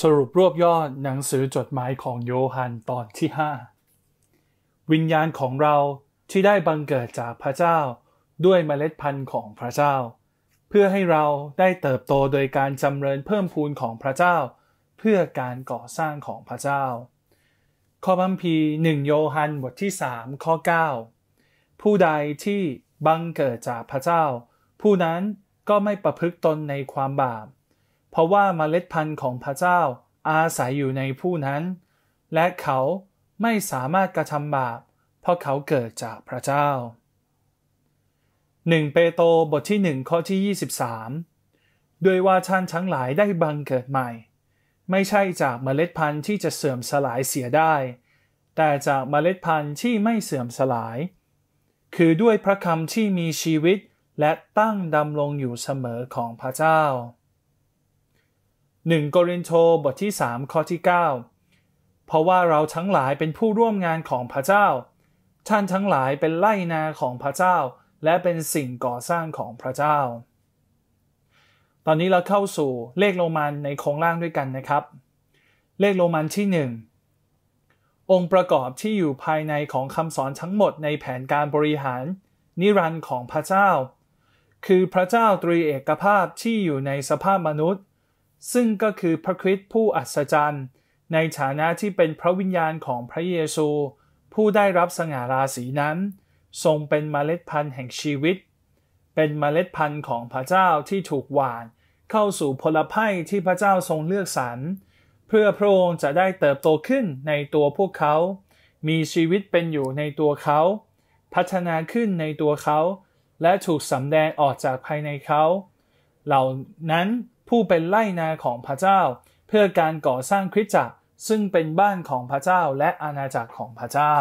สรุปรวบยอดหนังสือจดหมายของโยฮันตอนที่ 5 วิญญาณของเราที่ได้บังเกิดจากพระเจ้าด้วยเมล็ดพันธุ์ของพระเจ้า เพื่อให้เราได้เติบโตโดยการจำเริญเพิ่มพูนของพระเจ้า เพื่อการก่อสร้างของพระเจ้าข้อบัมพีหนึ่งโยฮันบทที่3ข้อ9ผู้ใดที่บังเกิดจากพระเจ้า ผู้นั้นก็ไม่ประพฤติตนในความบาปเพราะว่าเมล็ดพันธุ์ของพระเจ้าอาศัยอยู่ในผู้นั้น และเขาไม่สามารถกระทำบาป เพราะเขาเกิดจากพระเจ้า1เปโตรบทที่1ข้อที่ 23 ด้วยว่าท่านทั้งหลายได้บังเกิดใหม่ ไม่ใช่จากเมล็ดพันธุ์ที่จะเสื่อมสลายเสียได้ แต่จากเมล็ดพันธุ์ที่ไม่เสื่อมสลาย คือด้วยพระคำที่มีชีวิตและตั้งดำรงอยู่เสมอของพระเจ้า1โกรินโชบทที่3ข้อที่9เพราะว่าเราทั้งหลายเป็นผู้ร่วมงานของพระเจ้า ท่านทั้งหลายเป็นไล่นาของพระเจ้า และเป็นสิ่งก่อสร้างของพระเจ้า ตอนนี้เราเข้าสู่เลขโรมันในโครงล่างด้วยกันนะครับ เลขโรมันที่1องค์ประกอบที่อยู่ภายในของคำสอนทั้งหมดในแผนการบริหาร นิรันดร์ของพระเจ้า คือพระเจ้าตรีเอกภาพที่อยู่ในสภาพมนุษย์ซึ่งก็คือพระคริสต์ผู้อัศจรรย์ในฐานะที่เป็นพระวิญญาณของพระเยซูผู้ได้รับสง่าราศีนั้น ทรงเป็นเมล็ดพันธุ์แห่งชีวิต เป็นเมล็ดพันธุ์ของพระเจ้าที่ถูกหว่านเข้าสู่พลไพ่ที่พระเจ้าทรงเลือกสรร เพื่อพระองค์จะได้เติบโตขึ้นในตัวพวกเขา มีชีวิตเป็นอยู่ในตัวเขา พัฒนาขึ้นในตัวเขา และถูกสำแดงออกจากภายในเขาเหล่านั้นผู้เป็นไล่นาของพระเจ้า เพื่อการก่อสร้างคริสตจักรซึ่งเป็นบ้านของพระเจ้าและอาณาจักรของพระเจ้า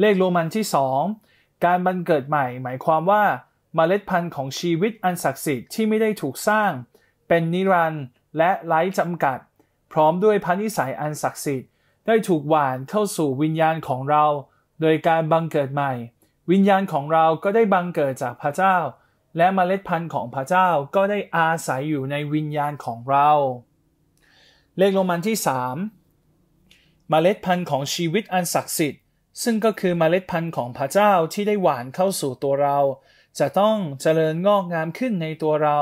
เลขโรมันที่ 2 การบันเกิดใหม่หมายความว่า เมล็ดพันธุ์ของชีวิตอันศักดิ์สิทธิ์ที่ไม่ได้ถูกสร้าง เป็นนิรันดร์และไร้จำกัด พร้อมด้วยพระนิสัยอันศักดิ์สิทธิ์ได้ถูกหวานเข้าสู่วิญญาณของเรา โดยการบังเกิดใหม่ วิญญาณของเราก็ได้บังเกิดจากพระเจ้าและเมล็ดพันธุ์ของพระเจ้าก็ได้อาศัยอยู่ในวิญญาณของเรา เลขโรมันที่3เมล็ดพันธุ์ของชีวิตอันศักดิ์สิทธิ์ซึ่งก็คือมเมล็ดพันธุ์ของพระเจ้าที่ได้หวานเข้าสู่ตัวเรา จะต้องเจริญงอกงามขึ้นในตัวเรา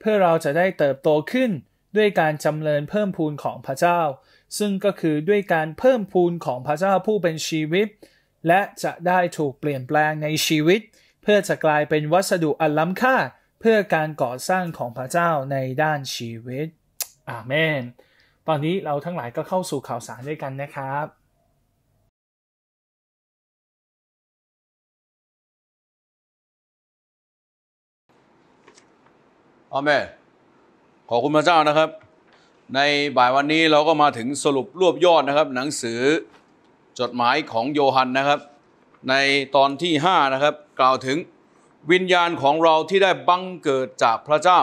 เพื่อเราจะได้เติบโตขึ้น ด้วยการ จำเริญเพิ่มพูนของพระเจ้า ซึ่งก็คือด้วยการเพิ่มพูนของพระเจ้าผู้เป็นชีวิต และจะได้ถูกเปลี่ยนแปลงในชีวิตพื่อจะกลายเป็นวัสดุอันล้ำค่าเพื่อการก่อสร้างของพระเจ้าในด้านชีวิต อาเมนตอนนี้เราทั้งหลายก็เข้าสู่ข่าวสารด้วยกันนะครับ อาเมนขอบคุณพระเจ้านะครับ ในบ่ายวันนี้เราก็มาถึงสรุปรวบยอดนะครับ หนังสือจดหมายของโยฮันนะครับ ในตอนที่5นะครับกล่าวถึงวิญญาณของเราที่ได้บังเกิดจากพระเจ้า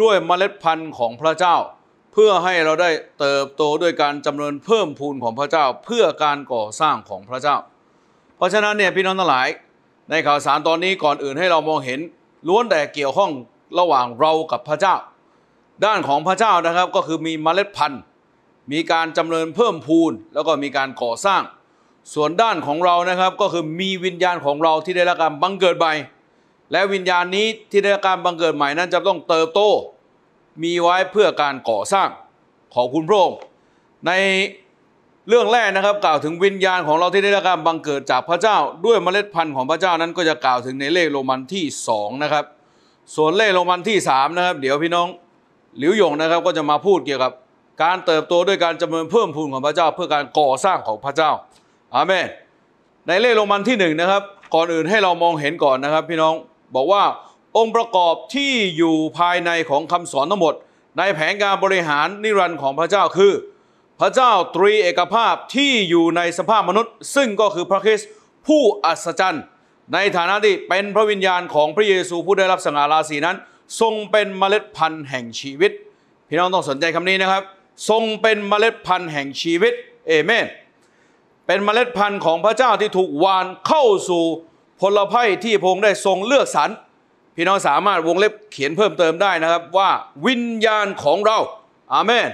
ด้วยเมล็ดพันธุ์ของพระเจ้า เพื่อให้เราได้เติบโตด้วยการจำเริญเพิ่มพูนของพระเจ้า เพื่อการก่อสร้างของพระเจ้า เพราะฉะนั้นเนี่ยพี่น้องทั้งหลาย ในข่าวสารตอนนี้ก่อนอื่นให้เรามองเห็นล้วนแต่เกี่ยวข้องระหว่างเรากับพระเจ้า ด้านของพระเจ้านะครับก็คือมีเมล็ดพันธุ์ มีการจำเริญเพิ่มพูนแล้วก็มีการก่อสร้างส่วนด้านของเรานะครับก็คือมีวิญญาณของเราที่ได้รับการบังเกิดใหม่และวิญญาณนี้ที่ได้รับการบังเกิดใหม่นั้นจะต้องเติบโตมีไว้ เพื่อการก่อสร้างของคุณพระองค์ในเรื่องแรกนะครับกล่าวถึงวิญญาณของเราที่ได้รับการบังเกิดจากพระเจ้าด้วยเมล็ดพันธุ์ของพระเจ้านั้นก็จะกล่าวถึงในเลขโรมันที่2นะครับส่วนเลขโรมันที่3นะครับเดี๋ยวพี่น้องหลิวหยงนะครับก็จะมาพูดเกี่ยวกับ การเติบโตด้วยการจำเริญเพิ่มพูนของพระเจ้าเพื่อการก่อสร้างของพระเจ้าอาเมนในเล่โรมันที่หนึ่งนะครับ ก่อนอื่นให้เรามองเห็นก่อนนะครับ พี่น้องบอกว่าองค์ประกอบที่อยู่ภายในของคำสอนทั้งหมด ในแผนการบริหารนิรันดร์ของพระเจ้าคือ พระเจ้าตรีเอกภาพที่อยู่ในสภาพมนุษย์ ซึ่งก็คือพระคริสต์ผู้อัศจรรย์ในฐานะที่เป็นพระวิญญาณของพระเยซูผู้ได้รับสง่าราศีนั้น ทรงเป็นเมล็ดพันธุ์แห่งชีวิต พี่น้องต้องสนใจคำนี้นะครับ ทรงเป็นเมล็ดพันธุ์แห่งชีวิตเอเมนเป็นเมล็ดพันธุ์ของพระเจ้าที่ถูกวานเข้าสู่พลไพ่ที่พงได้ทรงเลือกสรรพี่น้องสามารถวงเล็บเขียนเพิ่มเติมได้นะครับว่าวิญญาณของเราอาเมน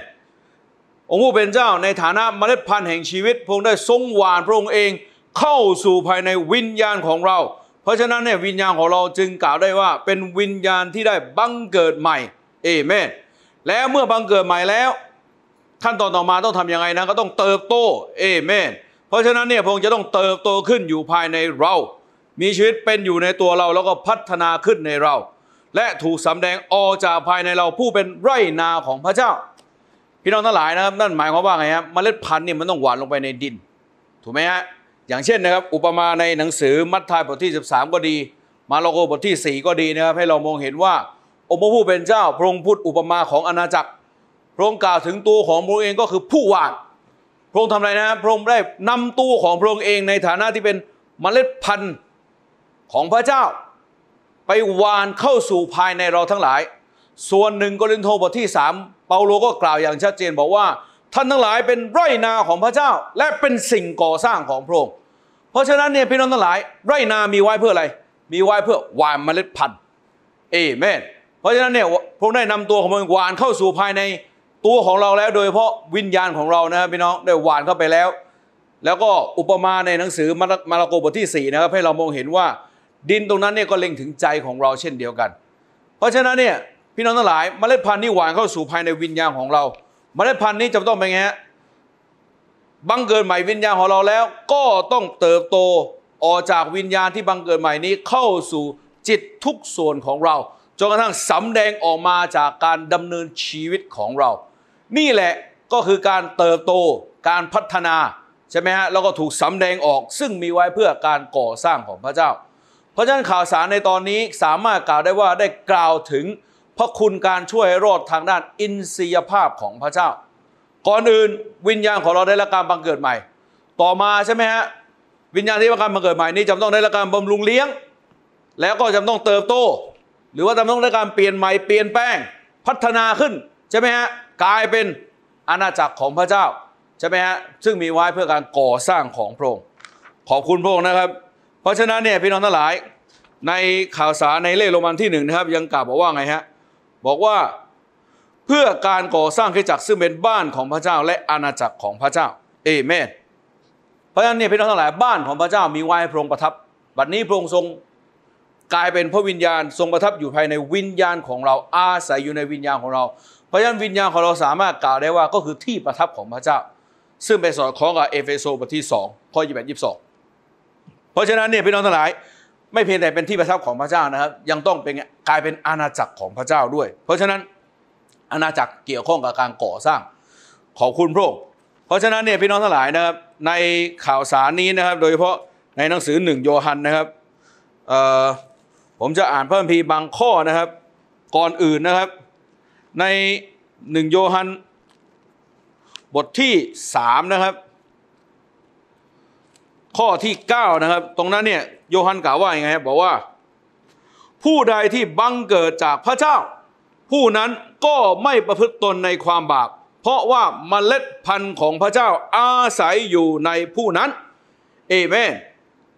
องค์ผู้เป็นเจ้าในฐานะเมล็ดพันธุ์แห่งชีวิตพงได้ทรงวานพระองค์เองเข้าสู่ภายในวิญญาณของเรา เพราะฉะนั้นเนี่ยวิญญาณของเราจึงกล่าวได้ว่าเป็นวิญญาณที่ได้บังเกิดใหม่เอเมนแล้วเมื่อบังเกิดใหม่แล้วขั้นตอนต่อมาต้องทำยังไงนะก็ต้องเติบโตเอเมนเพราะฉะนั้นเนี่ยพระองค์จะต้องเติบโตขึ้นอยู่ภายในเรา มีชีวิตเป็นอยู่ในตัวเราแล้วก็พัฒนาขึ้นในเรา และถูกสำแดงออกจากภายในเราผู้เป็นไร่นาของพระเจ้า พี่น้องทั้งหลายนะครับนั่นหมายความว่าไงฮะเมล็ดพันธุ์เนี่ยมันต้องหว่านลงไปในดิน ถูกไหมฮะอย่างเช่นนะครับ อุปมาในหนังสือมัทธิวบทที่ 13 ก็ดี มาระโกบทที่ 4 ก็ดีนะครับให้เรามองเห็นว่าองค์พระผู้เป็นเจ้าพระองค์พูดอุปมาของอาณาจักรพระองค์กล่าวถึงตัวของพระองค์เองก็คือผู้หว่านระองค์ทำอะไรนะพระองค์ได้นำตู้ของพระองค์เองในฐานะที่เป็นมเมล็ดพันธุ์ของพระเจ้า ไปวานเข้าสู่ภายในเราทั้งหลายส่วนหนึ่งกลินโทบทที่ 3เปาโลก็กล่าวอย่างชัดเจนบอกว่า ท่านทั้งหลายเป็นไร่นาของพระเจ้าและเป็นสิ่งก่อสร้างของพระองค์เพราะฉะนั้นเนี่ยพี่น้องทั้งหลายไร่นา มีไว้เพื่ออะไร มีไว้เพื่อวานเมล็ดพันธุ์เอเมนเพราะฉะนั้นเนี่ยพระองค์ได้นำตัวของพระองค์วานเข้าสู่ภายในตัวของเราแล้วโดยเฉพาะวิญญาณของเรานะครับพี่น้องได้หวานเข้าไปแล้ว แล้วก็อุปมาในหนังสือมาระโกบทที่ 4 นะครับ ให้เรามองเห็นว่าดินตรงนั้นเนี่ยก็เล็งถึงใจของเราเช่นเดียวกัน เพราะฉะนั้นเนี่ยพี่น้องทั้งหลายมเมล็ดพันธุ์นี่หวานเข้าสู่ภายในวิญญาณของเรามเมล็ดพันธุ์นี้จะต้องเป็นไงฮะบังเกิดใหม่วิญญาณของเราแล้วก็ต้องเติบโตออกจากวิญญาณที่บังเกิดใหม่นี้เข้าสู่จิตทุกส่วนของเราจนกระทั่งสำแดงออกมาจากการดำเนินชีวิตของเรานี่แหละก็คือการเติบโตการพัฒนาใช่ไหมฮะแล้วก็ถูกสำแดงออกซึ่งมีไว้เพื่อการก่อสร้างของพระเจ้า เพราะฉะนั้นข่าวสารในตอนนี้สามารถกล่าวได้ว่าได้กล่าวถึง พระคุณการช่วยให้รอดทางด้านอินทรียภาพของพระเจ้า ก่อนอื่นวิญญาณของเราได้รับการบังเกิดใหม่ ต่อมาใช่ไหมฮะ วิญญาณที่รับการบังเกิดใหม่นี้จำต้องได้รับการบำรุงเลี้ยงแล้วก็จำต้องเติบโต หรือว่าจำต้องได้การเปลี่ยนใหม่เปลี่ยนแปลงพัฒนาขึ้นใช่ไหมฮะกลายเป็นอาณาจักรของพระเจ้าใช่ไหมฮะซึ่งมีไว้เพื่อการก่อสร้างของพระองค์ขอบคุณพระองค์นะครับ เพราะฉะนั้นเนี่ยพี่น้องทั้งหลายในข่าวสารในเล่โรมันที่หนึ่งนะครับ ยังกล่าวบอกว่าไงฮะบอกว่าเพื่อการก่อสร้างคริสตจักรซึ่งเป็นบ้านของพระเจ้าและอาณาจักรของพระเจ้าเอเมนเพราะฉะนั้นเนี่ยพี่น้องทั้งหลายบ้านของพระเจ้ามีไว้พระองค์ประทับบัดนี้พระองค์ทรง กลายเป็นพระวิญญาณทรงประทับอยู่ภายในวิญญาณของเราอาศัยอยู่ในวิญญาณของเราพราะฉะนั้นวิญญาณของเราสามารถกล่าวได้ว่าก็คือที่ประทับของพระเจ้า ซึ่งไปสอดคล้องกับเอเฟโซบทที่2ข้อ2ส2งเพราะฉะนั้นเนี่ยพี่น้องทั้งหลาย ไม่เพียงแต่เป็นที่ประทับของพระเจ้านะครับ ยังต้องเป็นกลายเป็นอาณาจักรของพระเจ้าด้วย เพราะฉะนั้นอาณาจักรเกี่ยวข้องกับการก่อสร้างขอบคุณพระองค์เพราะฉะนั้นเนี่ยพี่น้องทั้งหลายนะครับในข่าวสารนี้นะครับ โดยเฉพาะในหนังสือหนึ่งโยฮันนะครับผมจะอ่านพระคัมภีร์บางข้อนะครับ ก่อนอื่นนะครับในหนึ่งโยฮัน บทที่สามนะครับข้อที่เก้านะครับตรงนั้นเนี่ยโยฮันกล่าวว่าอย่างไรครับบอกว่าผู้ใดที่บังเกิดจากพระเจ้า ผู้นั้นก็ไม่ประพฤติตนในความบาปเพราะว่าเมล็ดพันธุ์ของพระเจ้าอาศัยอยู่ในผู้นั้นเอเมน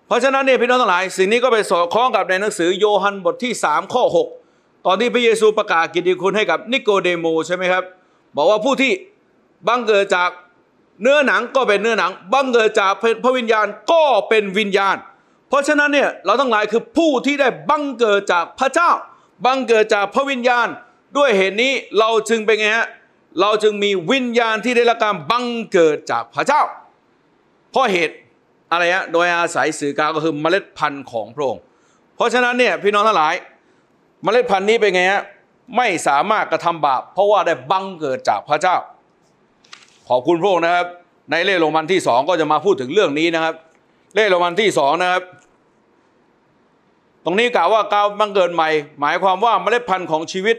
เพราะฉะนั้นเนี่ยพี่น้องทั้งหลาย สิ่งนี้ก็ไปสอดคล้องกับในหนังสือโยฮัน บทที่ 3 ข้อ 6ตอนที่พระเยซูประกาศกิตติคุณให้กับนิโกเดโมใช่ไหมครับบอกว่าผู้ที่บังเกิดจากเนื้อหนังก็เป็นเนื้อหนังบังเกิดจากพระวิญญาณก็เป็นวิญญาณ เพราะฉะนั้นเนี่ยเราทั้งหลายคือผู้ที่ได้บังเกิดจากพระเจ้าบังเกิดจากพระวิญญาณ ด้วยเหตุนี้เราจึงเป็นไงฮะเราจึงมีวิญญาณที่ได้รับการบังเกิดจากพระเจ้าเพราะเหตุอะไรฮะโดยอาศัยสื่อกลางก็คือเมล็ดพันธุ์ของพระองค์เพราะฉะนั้นเนี่ยพี่น้องทั้งหลายเมล็ดพันธุ์นี้เป็นไงฮะไม่สามารถกระทำบาปเพราะว่าได้บังเกิดจากพระเจ้า ขอบคุณพระองค์นะครับ ในเล่โรมันที่สองก็จะมาพูดถึงเรื่องนี้นะครับ เล่โรมันที่สองนะครับ ตรงนี้กล่าวว่าการบังเกิดใหม่ หมายความว่าเมล็ดพันธุ์ของชีวิต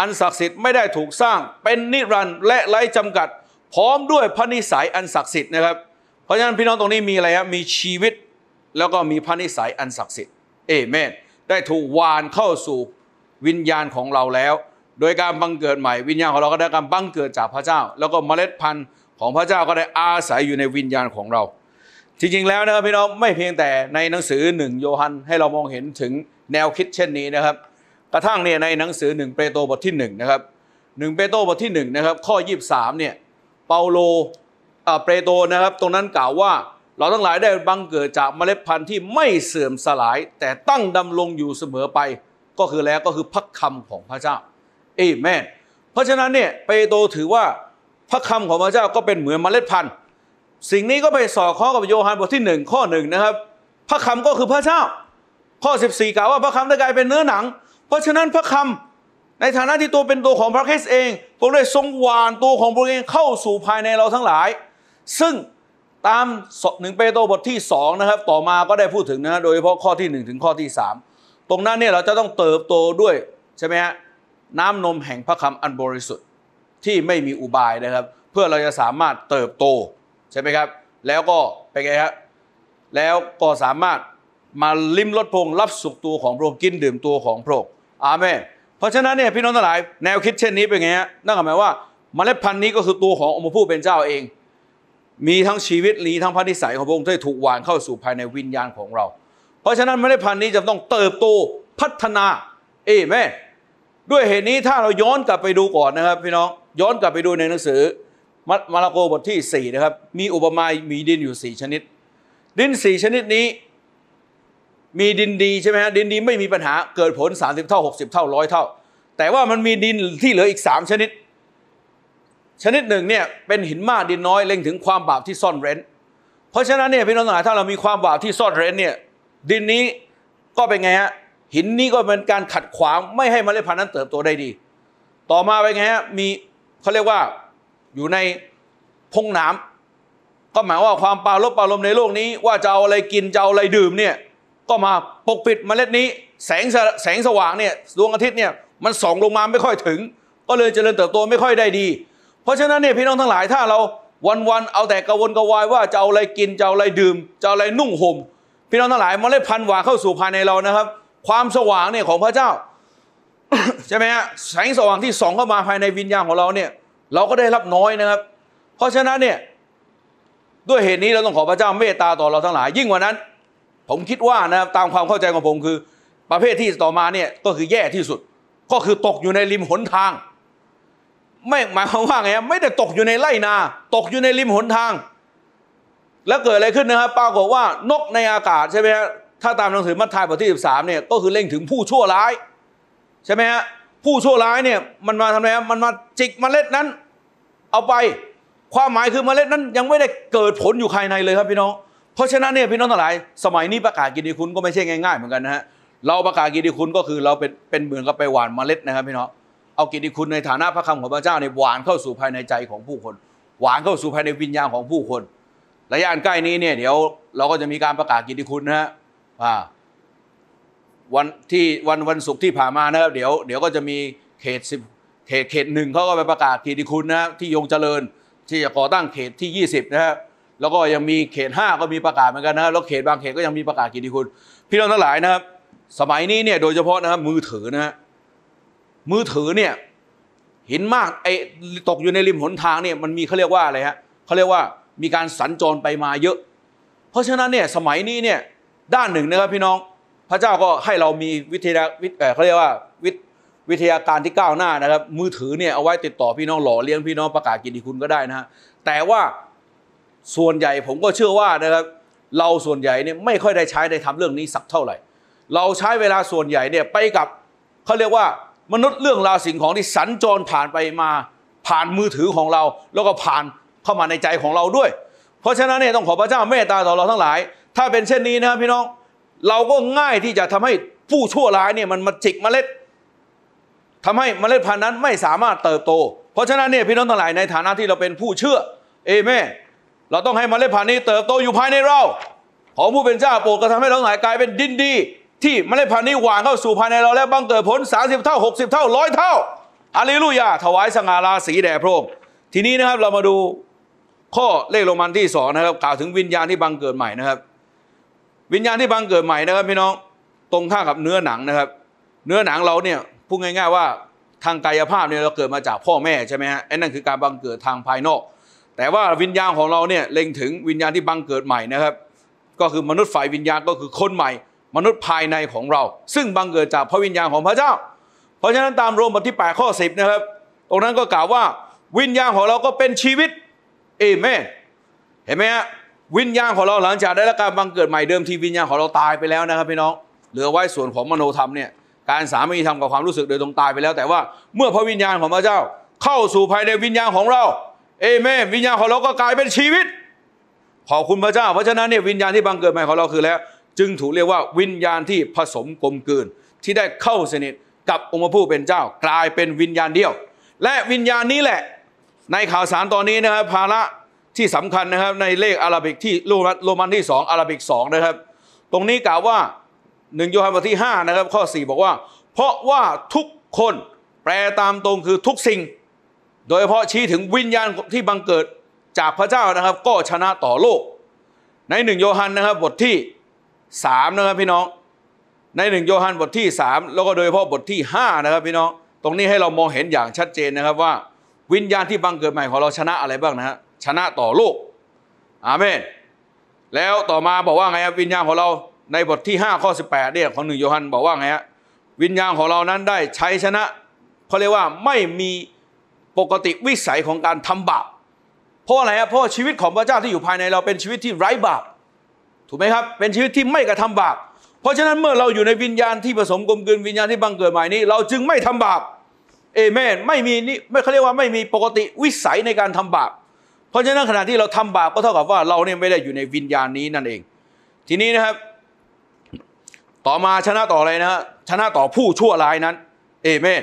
อันศักดิ์สิทธิ์ไม่ได้ถูกสร้างเป็นนิรันดร์และไร้จำกัด พร้อมด้วยพระนิสัยอันศักดิ์สิทธิ์นะครับ เพราะฉะนั้นพี่น้องตรงนี้มีอะไรครับมีชีวิตแล้วก็มีพระนิสัยอันศักดิ์สิทธิ์เอเมนได้ถูกวานเข้าสู่วิญญาณของเราแล้ว โดยการบังเกิดใหม่วิญญาณของเราก็ได้การบังเกิดจากพระเจ้า แล้วก็เมล็ดพันธุ์ของพระเจ้าก็ได้อาศัยอยู่ในวิญญาณของเรา จริงๆแล้วนะครับพี่น้องไม่เพียงแต่ในหนังสือหนึ่งโยฮันให้เรามองเห็นถึงแนวคิดเช่นนี้นะครับ กระทั่งเนี่ยในหนังสือหนึ่งเปโตรบทที่1นะครับหนึ่งเปโตรบทที่1นะครับข้อ 23เนี่ยเปาโลเปโตรนะครับ ตรงนั้นกล่าวว่าเราทั้งหลาย ได้บังเกิดจากเมล็ดพันธุ์ที่ไม่เสื่อมสลาย แต่ตั้งดำรงอยู่เสมอไป ก็คือแล้วก็คือพระคำของพระเจ้าเอเมนเพราะฉะนั้นเนี่ยเปโตรถือว่าพระคำของพระเจ้าก็เป็นเหมือนเมล็ดพันธุ์ สิ่งนี้ก็ไปสอดคล้องกับโยฮันบทที่หนึ่งข้อหนึ่งนะครับ พระคำก็คือพระเจ้า ข้อ 14กล่าวว่าพระคำได้กลายเป็นเนื้อหนัง เพราะฉะนั้นพระคำในฐานะที่ตัวเป็นตัวของพระคริสต์เองพระองค์ได้ทรงหวานตัวของพระองค์เองเข้าสู่ภายในเราทั้งหลาย ซึ่งตามหนึ่งเปโตรบทที่2นะครับต่อมาก็ได้พูดถึงนะโดยเฉพาะข้อที่1ถึงข้อที่3 ตรงนั้นเนี่ยเราจะต้องเติบโตด้วยใช่ไหมฮะน้ำนมแห่งพระคำอันบริสุทธิ์ที่ไม่มีอุบายนะครับ เพื่อเราจะสามารถเติบโตใช่ไหมครับแล้วก็ไปไงครับแล้วก็สามารถมาลิ้มรสพงรับสุขตัวของพระองค์กินดื่มตัวของพระองค์อาเมนเพราะฉะนั้นเนี่ยพี่น้องทั้งหลายแนวคิดเช่นนี้เป็นไงฮะนั่นหมายว่า เมล็ดพันธุ์นี้ก็คือตัวขององค์พระผู้เป็นเจ้าเองมีทั้งชีวิตมีทั้งพระนิสัยของพระองค์ที่ถูกวางเข้าสู่ภายในวิญญาณของเรา เพราะฉะนั้นเมล็ดพันธุ์นี้จะต้องเติบโตพัฒนาเอเมนด้วยเหตุนี้ถ้าเราย้อนกลับไปดูก่อนนะครับพี่น้องย้อนกลับไปดูในหนังสือ มาระโกบทที่ 4 นะครับ มีอุปมามีดินอยู่ 4 ชนิด ดิน 4 ชนิดนี้มีดินดีใช่ไหมฮะดินดีไม่มีปัญหาเกิดผล30เท่า60 เท่าร้อยเท่า แต่ว่ามันมีดินที่เหลืออีก 3 ชนิดชนิดหนึ่งเนี่ยเป็นหินมากดินน้อยเล็งถึงความบาปที่ซ่อนเร้น เพราะฉะนั้นเนี่ยพี่น้องทั้งหลายถ้าเรามีความบาปที่ซ่อนเร้นเนี่ยดินนี้ก็เป็นไงฮะหินนี้ก็เป็นการขัดขวางไม่ให้เมล็ดพันธุ์นั้นเติบโตได้ดี ต่อมาเป็นไงฮะมีเขาเรียกว่าอยู่ในพงน้ำ ก็หมายว่าความปาลบปาลมในโลกนี้ ว่าจะเอาอะไรกิน จะเอาอะไรดื่มเนี่ยก็มาปกปิดเมล็ดนี้แสงแสงสว่างเนี่ยดวงอาทิตย์เนี่ยมันส่องลงมาไม่ค่อยถึง ก็เลยเจริญเติบโตไม่ค่อยได้ดีเพราะฉะนั้นเนี่ยพี่น้องทั้งหลายถ้าเราวันๆเอาแต่กระวนกระวายว่าจะเอาอะไรกินจะเอาอะไรดื่มจะเอาอะไรนุ่งห่มพี่น้องทั้งหลายมเลยพันหวาเข้าสู่ภายในเรานะครับ ความสว่างเนี่ยของพระเจ้าใช่ไหมฮะแสงสว่างที่ส่องเข้ามาภายในวิญญาณของเราเนี่ยเราก็ได้รับน้อยนะครับ เพราะฉะนั้นเนี่ยด้วยเหตุนี้เราต้องขอพระเจ้าเมตตาต่อเราทั้งหลาย ยิ่งกว่านั้น ผมคิดว่านะครับตามความเข้าใจของผมคือ ประเภทที่ต่อมาเนี่ยก็คือแย่ที่สุด ก็คือตกอยู่ในริมหนทางไม่หมายความว่าไงไม่ได้ตกอยู่ในไร่นาตกอยู่ในริมหนทาง แล้วเกิดอะไรขึ้นนะครับปรากฏว่านกในอากาศใช่ไหมฮะถ้าตามหนังสือมัทธิวบทที่ 13เนี่ยก็คือเล่งถึงผู้ชั่วร้าย ใช่ไหมฮะผู้ชั่วร้ายเนี่ยมันมาทำไงมันมาจิกมเมล็ดนั้น เอาไปความหมายคือมเมล็ดนั้นยังไม่ได้เกิดผลอยู่ภายในเลยครับพี่น้องเพราะฉะนั้นเนี่ยพี่น้องทั้งหลายสมัยนี้ประกาศกิดีคุณก็ไม่ใช่ง่าย ๆเหมือนกันนะฮะเราประกาศกิดีคุณก็คือเราเป็นเป็นเหมือนกับไปหว่านมเมล็ดนะครับพี่น้องเอากิติคุณในฐานะพระคำของพระเจ้าในหวานเข้าสู่ภายในใจของผู้คน หวานเข้าสู่ภายในวิญญาณของผู้คน ระยะอันใกล้นี้เนี่ยเดี๋ยวเราก็จะมีการประกาศกิติคุณนะฮะวันที่วันวันศุกร์ที่ผ่านมานะครับ เดี๋ยวเดี๋ยวก็จะมีเขตสิบเขตเขตหนึ่งเขาก็ไปประกาศกิติคุณนะที่ยงเจริญ ที่จะก่อตั้งเขตที่ 20 นะฮะแล้วก็ยังมีเขต 5 ก็มีประกาศเหมือนกันนะแล้วเขตบางเขตก็ยังมีประกาศกิติคุณ พี่น้องทั้งหลายนะครับ สมัยนี้เนี่ยโดยเฉพาะนะครับมือถือนะฮะมือถือเนี่ยหินมากไอตกอยู่ในริมหนทางเนี่ยมันมีเขาเรียกว่าอะไรฮะเขาเรียกว่ามีการสัญจรไปมาเยอะ เพราะฉะนั้นเนี่ยสมัยนี้เนี่ยด้านหนึ่งนะครับพี่น้องพระเจ้าก็ให้เรามีวิทยาวิทยเขาเรียกว่าวิวิทยาการที่ก้าวหน้านะครับ มือถือเนี่ยเอาไว้ติดต่อพี่น้องหล่อเลี้ยงพี่น้องประกาศกิติคุณก็ได้นะฮะแต่ว่าส่วนใหญ่ผมก็เชื่อว่านะครับเราส่วนใหญ่เนี่ยไม่ค่อยได้ใช้ได้ทำเรื่องนี้สักเท่าไหร่ เราใช้เวลาส่วนใหญ่เนี่ยไปกับเขาเรียกว่ามนุษย์เรื่องราวสิ่งของที่สัญจรผ่านไปมาผ่านมือถือของเราแล้วก็ผ่านเข้ามาในใจของเราด้วย เพราะฉะนั้นเนี่ยต้องขอพระเจ้าเมตตาต่อเราทั้งหลาย ถ้าเป็นเช่นนี้นะพี่น้องเราก็ง่ายที่จะทำให้ผู้ชั่วร้ายเนี่ยมันมาจิกมเมล็ด ทำให้มเมล็ดพันธุ์นั้นไม่สามารถเติบโต เพราะฉะนั้นเนี่ยพี่น้องทั้งหลายในฐานะที่เราเป็นผู้เชื่อเอเมนเราต้องให้มเมล็ดพันธุ์นี้ เติบโตอยู่ภายในเรา ของผู้เป็นเจ้าโปรดกระทำให้เราทั้งหลายกลายเป็นดินดีที่เมล็ดพันธุ์นี้หวานเข้าสู่ภายในเรา แล้วบังเกิดผล 30 เท่า 60 เท่าร้อยเท่าอาลีลูยาถวายสง่าราศีแด่พระองค์ทีนี้นะครับเรามาดู ข้อเลขโรมันที่สองนะครับกล่าวถึงวิญญาณที่บังเกิดใหม่นะครับ วิญญาณที่บังเกิดใหม่นะครับพี่น้อง ตรงข้ากับเนื้อหนังนะครับเนื้อหนังเราเนี่ยพูดง่ายๆว่าทางกายภาพเนี่ยเราเกิดมาจากพ่อแม่ใช่ไหมฮะไอ้นั่นคือการบังเกิดทางภายนอก แต่ว่าวิญญาณของเราเนี่ยเล็งถึงวิญญาณที่บังเกิดใหม่นะครับ ก็คือมนุษย์ฝ่ายวิญญาณก็คือคนใหม่มนุษย์ภายในของเราซึ่งบังเกิดจากพระวิญญาณของพระเจ้า เพราะฉะนั้นตามโรมบทที่ 8 ข้อ10นะครับ ตรงนั้นก็กล่าวว่าวิญญาณของเราก็เป็นชีวิตเอเมนเห็นไหมฮะวิญญาณของเราหลังจากได้รับการบังเกิดใหม่เดิมทีวิญญาณของเราตายไปแล้วนะครับพี่น้องเหลือไว้ส่วนของมโนธรรมเนี่ยการสามีทำกับความรู้สึกโดยตรงตายไปแล้ว แต่ว่า เมื่อพระวิญญาณของพระเจ้าเข้าสู่ภายในวิญญาณของเราเอเมนวิญญาณของเราก็กลายเป็นชีวิต ขอบคุณพระเจ้าเพราะฉะนั้นเนี่ยวิญญาณที่บังเกิดใหม่ของเราคือแล้วจึงถูกเรียกว่าวิญญาณที่ผสมกลมกลืน ที่ได้เข้าสนิทกับองค์พระผู้เป็นเจ้า กลายเป็นวิญญาณเดียว และวิญญาณนี้แหละ ในข่าวสารตอนนี้นะครับ ภาระที่สำคัญนะครับ ในเลขอาราบิกที่โรมันที่ 2 อาราบิก2นะครับ ตรงนี้กล่าวว่า 1 โยฮันบทที่5นะครับข้อ 4 บอกว่า เพราะว่าทุกคนแปลตามตรงคือทุกสิ่ง โดยเฉพาะชี้ถึงวิญญาณที่บังเกิดจากพระเจ้านะครับ ก็ชนะต่อโลก ในหนึ่งโยฮันนะครับบทที่สามนะครับพี่น้องในหนึ่งโยฮันบทที่สามแล้วก็โดยเฉพาะบทที่ห้านะครับพี่น้องตรงนี้ให้เรามองเห็นอย่างชัดเจนนะครับว่าวิญญาณที่บังเกิดใหม่ของเราชนะอะไรบ้างนะฮะชนะต่อโลกอาเมนแล้วต่อมาบอกว่าไงครับวิญญาณของเราในบทที่5ข้อ18เนี่ยของหนึ่งโยฮัน บอกว่าไงฮะวิญญาณของเรานั้นได้ใช้ชนะเขาเรียกว่าไม่มีปกติวิสัยของการทำบาปเพราะอะไรฮะเพราะชีวิตของพระเจ้าที่อยู่ภายในเราเป็นชีวิตที่ไร้บาปถูกไหมครับเป็นชีวิตที่ไม่กระทำบาปเพราะฉะนั้นเมื่อเราอยู่ในวิญญาณที่ผสมกลมกลืนวิญญาณที่บังเกิดใหม่นี้เราจึงไม่ทำบาปเอเมนไม่มีนี่ไม่เขาเรียกว่าไม่มีปกติวิสัยในการทำบาปเพราะฉะนั้นขณะที่เราทำบาปก็เท่ากับว่า เราเนี่ยไม่ได้อยู่ในวิญญาณนี้นั่นเอง ทีนี้นะครับ ต่อมาชนะต่ออะไรนะชนะต่อผู้ชั่วร้ายนั้นเอเมน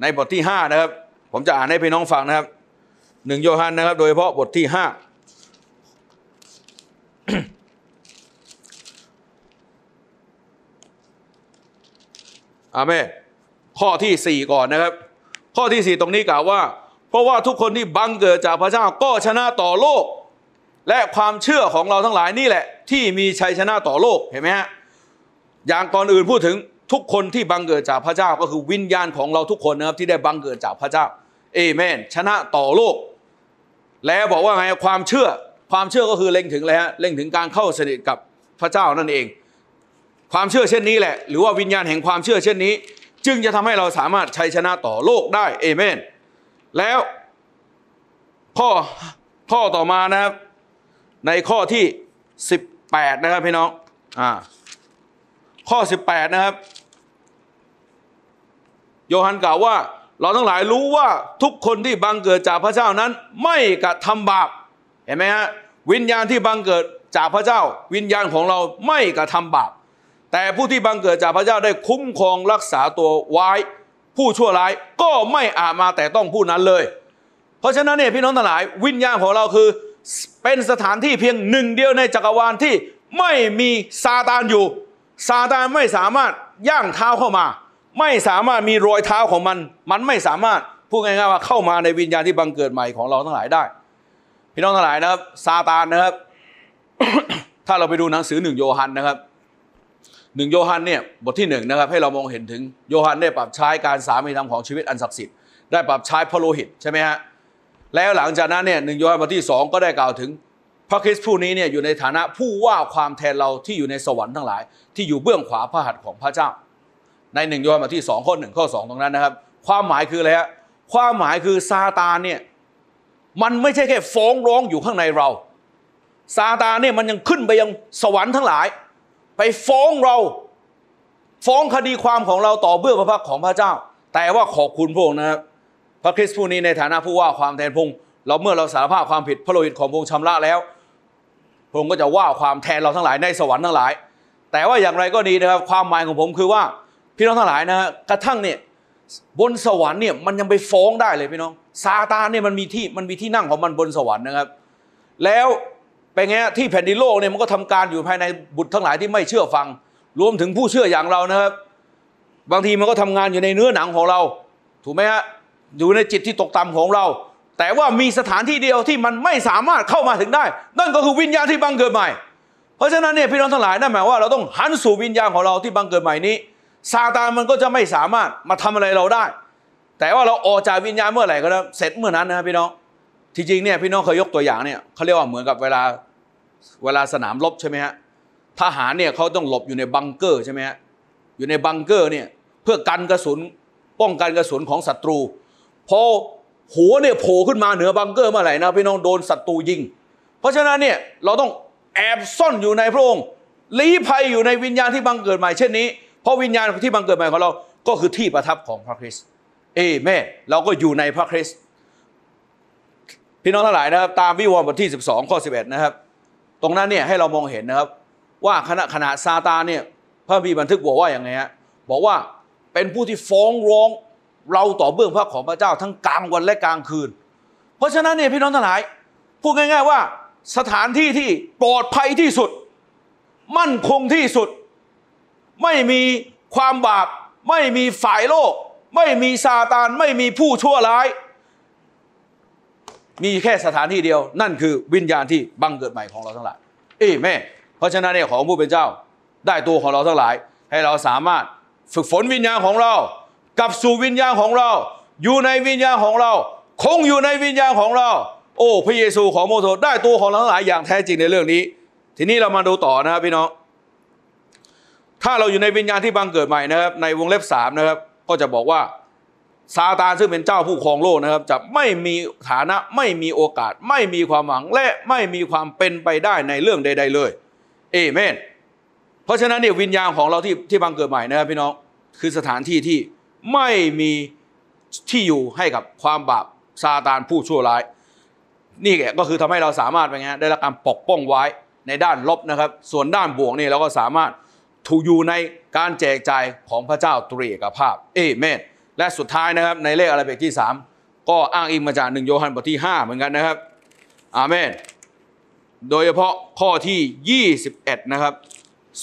ในบทที่ 5 นะครับ ผมจะอ่านให้พี่น้องฟังนะครับหนึ่งโยฮันนะครับ โดยเฉพาะบทที่ 5อาเมนข้อที่สี่ก่อนนะครับข้อที่สี่ตรงนี้กล่าวว่า เพราะว่าทุกคนที่บังเกิดจากพระเจ้าก็ชนะต่อโลก และความเชื่อของเราทั้งหลายนี่แหละ ที่มีชัยชนะต่อโลกเห็นไหมฮะอย่างก่อนอื่นพูดถึงทุกคนที่บังเกิดจากพระเจ้า ก็คือวิญญาณของเราทุกคนนะครับที่ได้บังเกิดจากพระเจ้าเอเมนชนะต่อโลก แล้วบอกว่าไงความเชื่อความเชื่อก็คือเล็งถึงอะไรฮะเล็งถึงการเข้าสนิทกับพระเจ้านั่นเองความเชื่อเช่นนี้แหละหรือว่าวิญญาณแห่งความเชื่อเช่นนี้ จึงจะทำให้เราสามารถชัยชนะต่อโลกได้เอเมนแล้วข้อ ข้อต่อมานะครับในข้อที่ 18 นะครับพี่น้องอ่าข้อ 18นะครับโยฮันกล่าวว่าเราทั้งหลายรู้ว่าทุกคนที่บังเกิดจากพระเจ้านั้นไม่กระทำบาปเห็นไหมฮะวิญญาณที่บังเกิดจากพระเจ้าวิญญาณของเราไม่กระทำบาปแต่ผู้ที่บังเกิดจากพระเจ้าได้คุ้มครองรักษาตัวไว้ ผู้ชั่วร้ายก็ไม่อาจมาแต่ต้องผู้นั้นเลย เพราะฉะนั้นเนี่ยพี่น้องทั้งหลายวิญญาณของเราคือเป็นสถานที่เพียงหนึ่งเดียวในจักรวาลที่ไม่มีซาตานอยู่ซาตานไม่สามารถย่างเท้าเข้ามา ไม่สามารถมีรอยเท้าของมันมันไม่สามารถพูดง่ายๆว่าเข้ามาในวิญญาณที่บังเกิดใหม่ของเราทั้งหลายได้ พี่น้องทั้งหลายนะครับซาตานนะครับถ้าเราไปดูหนังสือหนึ่งโยฮันนะครับหนึ่งโยฮันเนี่ยบทที่หนึ่งนะครับให้เรามองเห็นถึงโยฮันได้ปรับใช้การสามีธรรมของชีวิตอันศักดิ์สิทธิ์ได้ปรับใช้พระโลหิตใช่ไหมฮะแล้วหลังจากนั้นเนี่ยหนึ่งโยฮันบทที่สองก็ได้กล่าวถึงพระคริสต์ผู้นี้เนี่ยอยู่ในฐานะผู้ว่าความแทนเราที่อยู่ในสวรรค์ทั้งหลายที่อยู่เบื้องขวาพระหัตถ์ของพระเจ้า ในหนึ่งโยฮันบทที่สองข้อหนึ่งข้อสองตรงนั้นนะครับ ความหมายคืออะไรฮะความหมายคือซาตานเนี่ยมันไม่ใช่แค่ฟ้องร้องอยู่ข้างในเราซาตานเนี่ยมันยังขึ้นไปยังสวรรค์ทั้งหลายไปฟ้องเรา ฟ้องคดีความของเราต่อเบื้องพระพักของพระเจ้า แต่ว่าขอบคุณพระองค์นะครับพระคริสต์ผู้นี้ในฐานะผู้ว่าความแทนพงศ์เราเมื่อเราสารภาพความผิดพระโลหิตของพระองค์ชำระแล้วพระองค์ก็จะว่าความแทนเราทั้งหลายในสวรรค์ทั้งหลาย แต่ว่าอย่างไรก็ดีนะครับ ความหมายของผมคือว่าพี่น้องทั้งหลายนะกระทั่งเนี่ยบนสวรรค์เนี่ย มันยังไปฟ้องได้เลยพี่น้องซาตานเนี่ยมันมีที่มันมีที่นั่งของมันบนสวรรค์นะครับแล้วป็นไง ที่แผ่นดินโลกเนี่ยมันก็ทำการอยู่ภายในบุตรทั้งหลายที่ไม่เชื่อฟัง รวมถึงผู้เชื่ออย่างเรานะครับ บางทีมันก็ทำงานอยู่ในเนื้อหนังของเรา ถูกไหมฮะอยู่ในจิตที่ตกต่ำของเรา แต่ว่ามีสถานที่เดียวที่มันไม่สามารถเข้ามาถึงได้ นั่นก็คือวิญญาณที่บังเกิดใหม่เพราะฉะนั้นเนี่ยพี่น้องทั้งหลายนั่นหมายว่าเราต้องหันสู่วิญญาณของเราที่บังเกิดใหม่นี้ซาตานมันก็จะไม่สามารถมาทำอะไรเราได้ แต่ว่าเราออกจากวิญญาณเมื่อไหร่ก็แล้วเสร็จเมื่อนั้นนะพี่น้องที่จริงเนี่ยพี่น้องเคยยกตัวอย่างเนี่ยเขาเรียกว่าเหมือนกับเวลาเวลาสนามรบใช่ไหมฮะทหารเนี่ยเขาต้องหลบอยู่ในบังเกอร์ใช่ไหมฮะอยู่ในบังเกอร์เนี่ยเพื่อกันกระสุนป้องกันกระสุนของศัตรูพอหัวเนี่ยโผล่ขึ้นมาเหนือบังเกอร์เมื่อไหร่นะ พี่น้องโดนศัตรูยิง เพราะฉะนั้นเนี่ยเราต้องแอบซ่อนอยู่ในพระองค์ลี้ภัยอยู่ในวิญญาณที่บังเกิดใหม่เช่นนี้เพราะวิญญาณที่บังเกิดใหม่ของเราก็คือที่ประทับของพระคริสต์เอเม่เราก็อยู่ในพระคริสต์พี่น้องทั้งหลายนะครับตามวิวรณ์บทที่ 12ข้อ11นะครับ ตรงนั้นเนี่ยให้เรามองเห็นนะครับว่าขณะขณะซาตานเนี่ยพระบีบันทึกบอกว่าอย่างไงฮะบอกว่าเป็นผู้ที่ฟ้องร้อง เราต่อเบื้องพระของพระเจ้าทั้งกลางวันและกลางคืน เพราะฉะนั้นเนี่ยพี่น้องทั้งหลายพูดง่ายๆว่าสถานที่ที่ ปลอดภัยที่สุด มั่นคงที่สุด ไม่มีความบาปไม่มีฝ่ายโลก ไม่มีซาตานไม่มีผู้ชั่วร้ายมีแค่สถานที่เดียว นั่นคือวิญญาณที่บังเกิดใหม่ของเราทั้งหลาย เอ้แม่ เพราะฉะนั้นเนี่ยของผู้เป็นเจ้าได้ตัวของเราทั้งหลาย ให้เราสามารถฝึกฝนวิญญาณของเรา กับสู่วิญญาณของเรา อยู่ในวิญญาณของเรา คงอยู่ในวิญญาณของเรา โอ้พระเยซูของโมโสได้ตัวของเราทั้งหลาย อย่างแท้จริงในเรื่องนี้ ทีนี้เรามาดูต่อนะครับพี่น้อง ถ้าเราอยู่ในวิญญาณที่บังเกิดใหม่นะครับ ในวงเล็บสามนะครับ ก็จะบอกว่าซาตานซึ่งเป็นเจ้าผู้ครองโลก นะครับจะไม่มีฐานะไม่มีโอกาสไม่มีความหวังและไม่มีความเป็นไปได้ในเรื่องใดๆเลยเอเมนเพราะฉะนั้นเนี่ยวิญญาณของเราที่ที่บังเกิดใหม่นะครับ พี่น้อง คือสถานที่ที่ไม่มีที่อยู่ให้กับความบาปซาตานผู้ชั่วร้าย นี่แกก็คือทำให้เราสามารถไปไงได้รับการปกป้องไว้ในด้านลบนะครับส่วนด้านบวกนี่เราก็สามารถถูกอยู่ในการแจกจ่ายของพระเจ้าตรีเอกภาพเอเมนและสุดท้ายนะครับในเลขอาราเบกที่ 3 ก็อ้างอิงมาจากหนึ่งโยฮันบทที่ 5 เหมือนกันนะครับ อาเมน โดยเฉพาะข้อที่ 21 นะครับ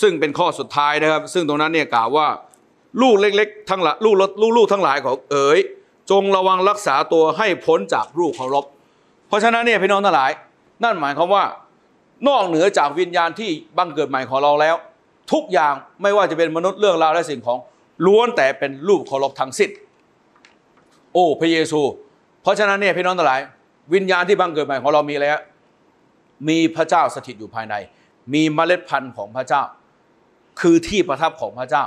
ซึ่งเป็นข้อสุดท้ายนะครับ ซึ่งตรงนั้นเนี่ยกล่าวว่าลูกเล็กๆ ทั้งหลายลูกลูกทั้งหลายของเอ๋ยจงระวังรักษาตัวให้พ้นจากลูกเคารพเพราะฉะนั้นเนี่ยพี่น้องทั้งหลาย นั่นหมายความว่า นอกเหนือจากวิญญาณที่บังเกิดใหม่ของเราแล้ว ทุกอย่างไม่ว่าจะเป็นมนุษย์เรื่องราวและสิ่งของล้วนแต่เป็นรูปเคารพทางสิิ์โอ้พระเยซู เพราะฉะนั้นเนี่ยพี่น้องทั้งหลาย วิญญาณที่บังเกิดใหม่ของเรามีอะไรฮะมีพระเจ้าสถิตอยู่ภายใน มีเมล็ดพันธุ์ของพระเจ้า คือที่ประทับของพระเจ้า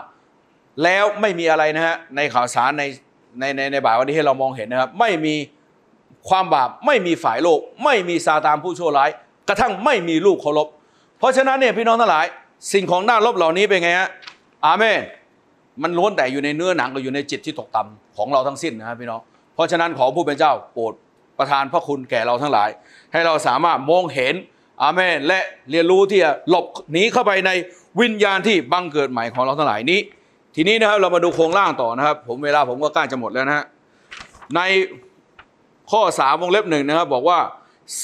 แล้วไม่มีอะไรนะฮะในข่าวสารในในในในบ่ายวันนี้ให้เรามองเห็นนะครับ ไม่มีความบาปไม่มีฝ่ายโลก ไม่มีซาตานผู้ชั่วร้าย กระทั่งไม่มีลูกเคารพ เพราะฉะนั้นเนี่ยพี่น้องทั้งหลาย สิ่งของด้านลบเหล่านี้เป็นไงฮะอาเมนมันล้วนแต่อยู่ในเนื้อหนังหรืออยู่ในจิตที่ตกต่ำของเราทั้งสิ้นนะครับพี่น้องเพราะฉะนั้นขอผู้เป็นเจ้าโปรดประทานพระคุณแก่เราทั้งหลาย ให้เราสามารถมองเห็นอาเมนและเรียนรู้ที่จะหลบหนีเข้าไปในวิญญาณที่บังเกิดใหม่ของเราทั้งหลายนี้ ทีนี้นะครับเรามาดูโครงร่างต่อนะครับผมเวลาผมก็ใกล้จะหมดแล้วนะฮะในข้อ 3 วงเล็บหนึ่งนะครับบอกว่า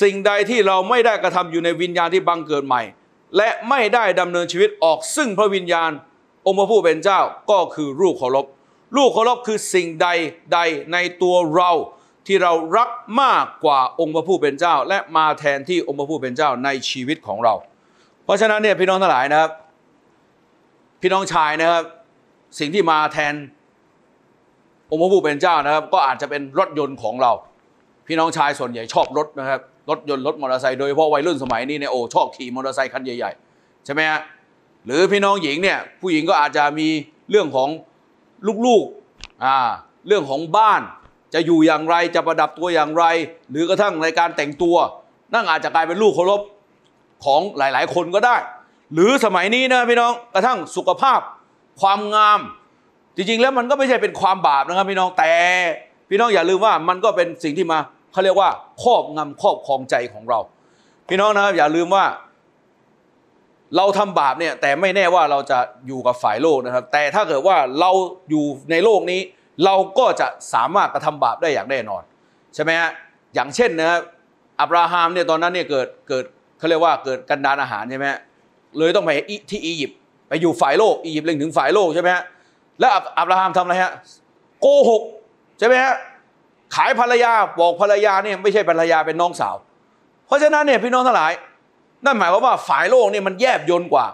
สิ่งใดที่เราไม่ได้กระทำอยู่ในวิญญาณที่บังเกิดใหม่ และไม่ได้ดำเนินชีวิตออกซึ่งพระวิญญาณองค์พระผู้เป็นเจ้าก็คือลูกเคารพลูกเคารพคือสิ่งใดใดในตัวเราที่เรารักมากกว่าองค์พระผู้เป็นเจ้า และมาแทนที่องค์พระผู้เป็นเจ้าในชีวิตของเรา เพราะฉะนั้นเนี่ยพี่น้องทั้งหลายนะครับพี่น้องชายนะครับสิ่งที่มาแทนองค์พระผู้เป็นเจ้านะครับ ก็อาจจะเป็นรถยนต์ของเรา พี่น้องชายส่วนใหญ่ชอบรถนะครับรถยนต์ รถมอเตอร์ไซค์โดยเฉพาะวัยรุ่นสมัยนี้เนี่ยโอ้ชอบขี่มอเตอร์ไซค์คันใหญ่ๆใช่ไหมฮะหรือพี่น้องหญิงเนี่ยผู้หญิงก็อาจจะมีเรื่องของลูกๆอ่าเรื่องของบ้านจะอยู่อย่างไรจะประดับตัวอย่างไร หรือกระทั่งในการแต่งตัว นั่งอาจจะกลายเป็นลูกเคารพของหลายๆ คนก็ได้ หรือสมัยนี้นะพี่น้องกระทั่งสุขภาพความงาม จริงๆแล้วมันก็ไม่ใช่เป็นความบาปนะครับ พี่น้องแต่พี่น้องอย่าลืมว่ามันก็เป็นสิ่งที่มาเขาเรียกว่าครอบงำครอบครองใจของเรา พี่น้องนะครับอย่าลืมว่าเราทำบาปเนี่ยแต่ไม่แน่ว่าเราจะอยู่กับฝ่ายโลกนะครับ แต่ถ้าเกิดว่าเราอยู่ในโลกนี้ เราก็จะสามารถกระทำบาปได้อย่างแน่นอนใช่ไหมฮะอย่างเช่นนะอับราฮัมเนี่ยตอนนั้นเนี่ยเกิดเกิดเขาเรียกว่าเกิดกันดานอาหารใช่ไหมเลยต้องไปที่อียิปต์ไปอยู่ฝ่ายโลกอียิปต์เล็งถึงฝ่ายโลกใช่ไหมฮะแล้วอับราฮัมทำอะไรฮะโกหกใช่ไหมฮะขายภรรยา บอกภรรยาเนี่ยไม่ใช่ภรรยาเป็นน้องสาว เพราะฉะนั้นเนี่ยพี่น้องทั้งหลายนั่นหมายความว่าฝ่ายโลกเนี่ยมันแยบยนกว่า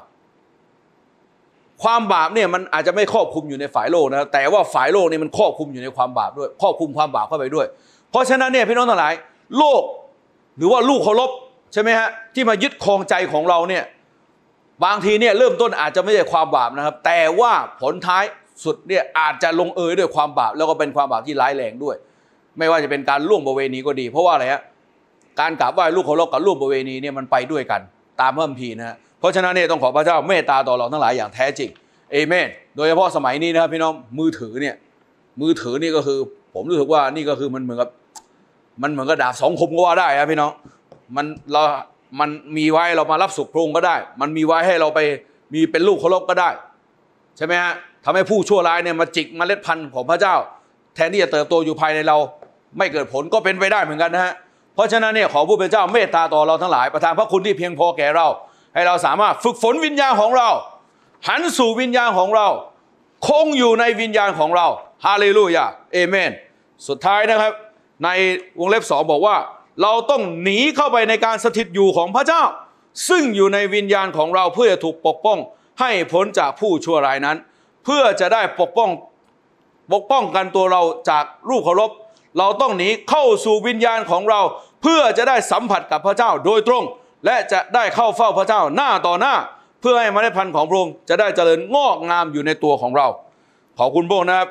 ความบาปเนี่ยมันอาจจะไม่ครอบคลุมอยู่ในฝ่ายโลกนะแต่ว่าฝ่ายโลกเนี่ยมันครอบคลุมอยู่ในความบาปด้วยครอบคลุมความบาปเข้าไปด้วยเพราะฉะนั้นเนี่ยพี่น้องทั้งหลายโลก หรือว่าลูกเคารพใช่ไหมฮะที่มายึดครองใจของเราเนี่ยบางทีเนี่ยเริ่มต้นอาจจะไม่ใช่ความบาปนะครับ แต่ว่าผลท้ายสุดเนี่ยอาจจะลงเอยด้วยความบาป แล้วก็เป็นความบาปที่ร้ายแรงด้วย ไม่ว่าจะเป็นการล่วงประเวณีก็ดีเพราะว่าอะไรฮะการกราบไหว้ลูกเคารพกับรูปประเวณีเนี่ยมันไปด้วยกัน ตามพระคัมภีร์นะเพราะฉะนั้นเนี่ยต้องขอพระเจ้าเมตตาต่อเราทั้งหลายอย่างแท้จริงเอเมนโดยเฉพาะสมัยนี้นะครับพี่น้อง มือถือเนี่ยมือถือนี่ก็คือผมรู้สึกว่านี่ก็คือมันเหมือนกับ มันเหมือนกับดาบสองคมก็ว่าได้ครับพี่น้องมันเรา มันมีไว้เรามารับสุขพรงก็ได้ มันมีไว้ให้เราไปมีเป็นลูกเคารพก็ได้ ใช่ไหมฮะทำให้ผู้ชั่วร้ายเนี่ยมาจิกมเมล็ดพันธุ์ของพระเจ้า แทนที่จะเติบโตอยู่ภายในเราไม่เกิดผลก็เป็นไปได้เหมือนกันนะฮะเพราะฉะนั้นเนี่ยขอผู้เป็นเจ้าเมตตาต่อเราทั้งหลายประทานพระคุณที่เพียงพอแก่เรา ให้เราสามารถฝึกฝนวิญญาณของเรา หันสู่วิญญาณของเรา คงอยู่ในวิญญาณของเราฮาเลลูยาเอเมน สุดท้ายนะครับ ในวงเล็บสองบอกว่า เราต้องหนีเข้าไปในการสถิตอยู่ของพระเจ้า ซึ่งอยู่ในวิญญาณของเราเพื่อจะถูกปกป้องให้พ้นจากผู้ชั่วร้ายนั้น เพื่อจะได้ปกป้องปกป้องกันตัวเราจากรูปเคารพเราต้องหนีเข้าสู่วิญญาณของเราเพื่อจะได้สัมผัสกับพระเจ้าโดยตรง และจะได้เข้าเฝ้าพระเจ้าหน้าต่อหน้า เพื่อให้มเมล็ดพันธุ์ของพระองค์จะได้เจริญงอกงามอยู่ในตัวของเรา ขอบคุณพระองค์นะครับ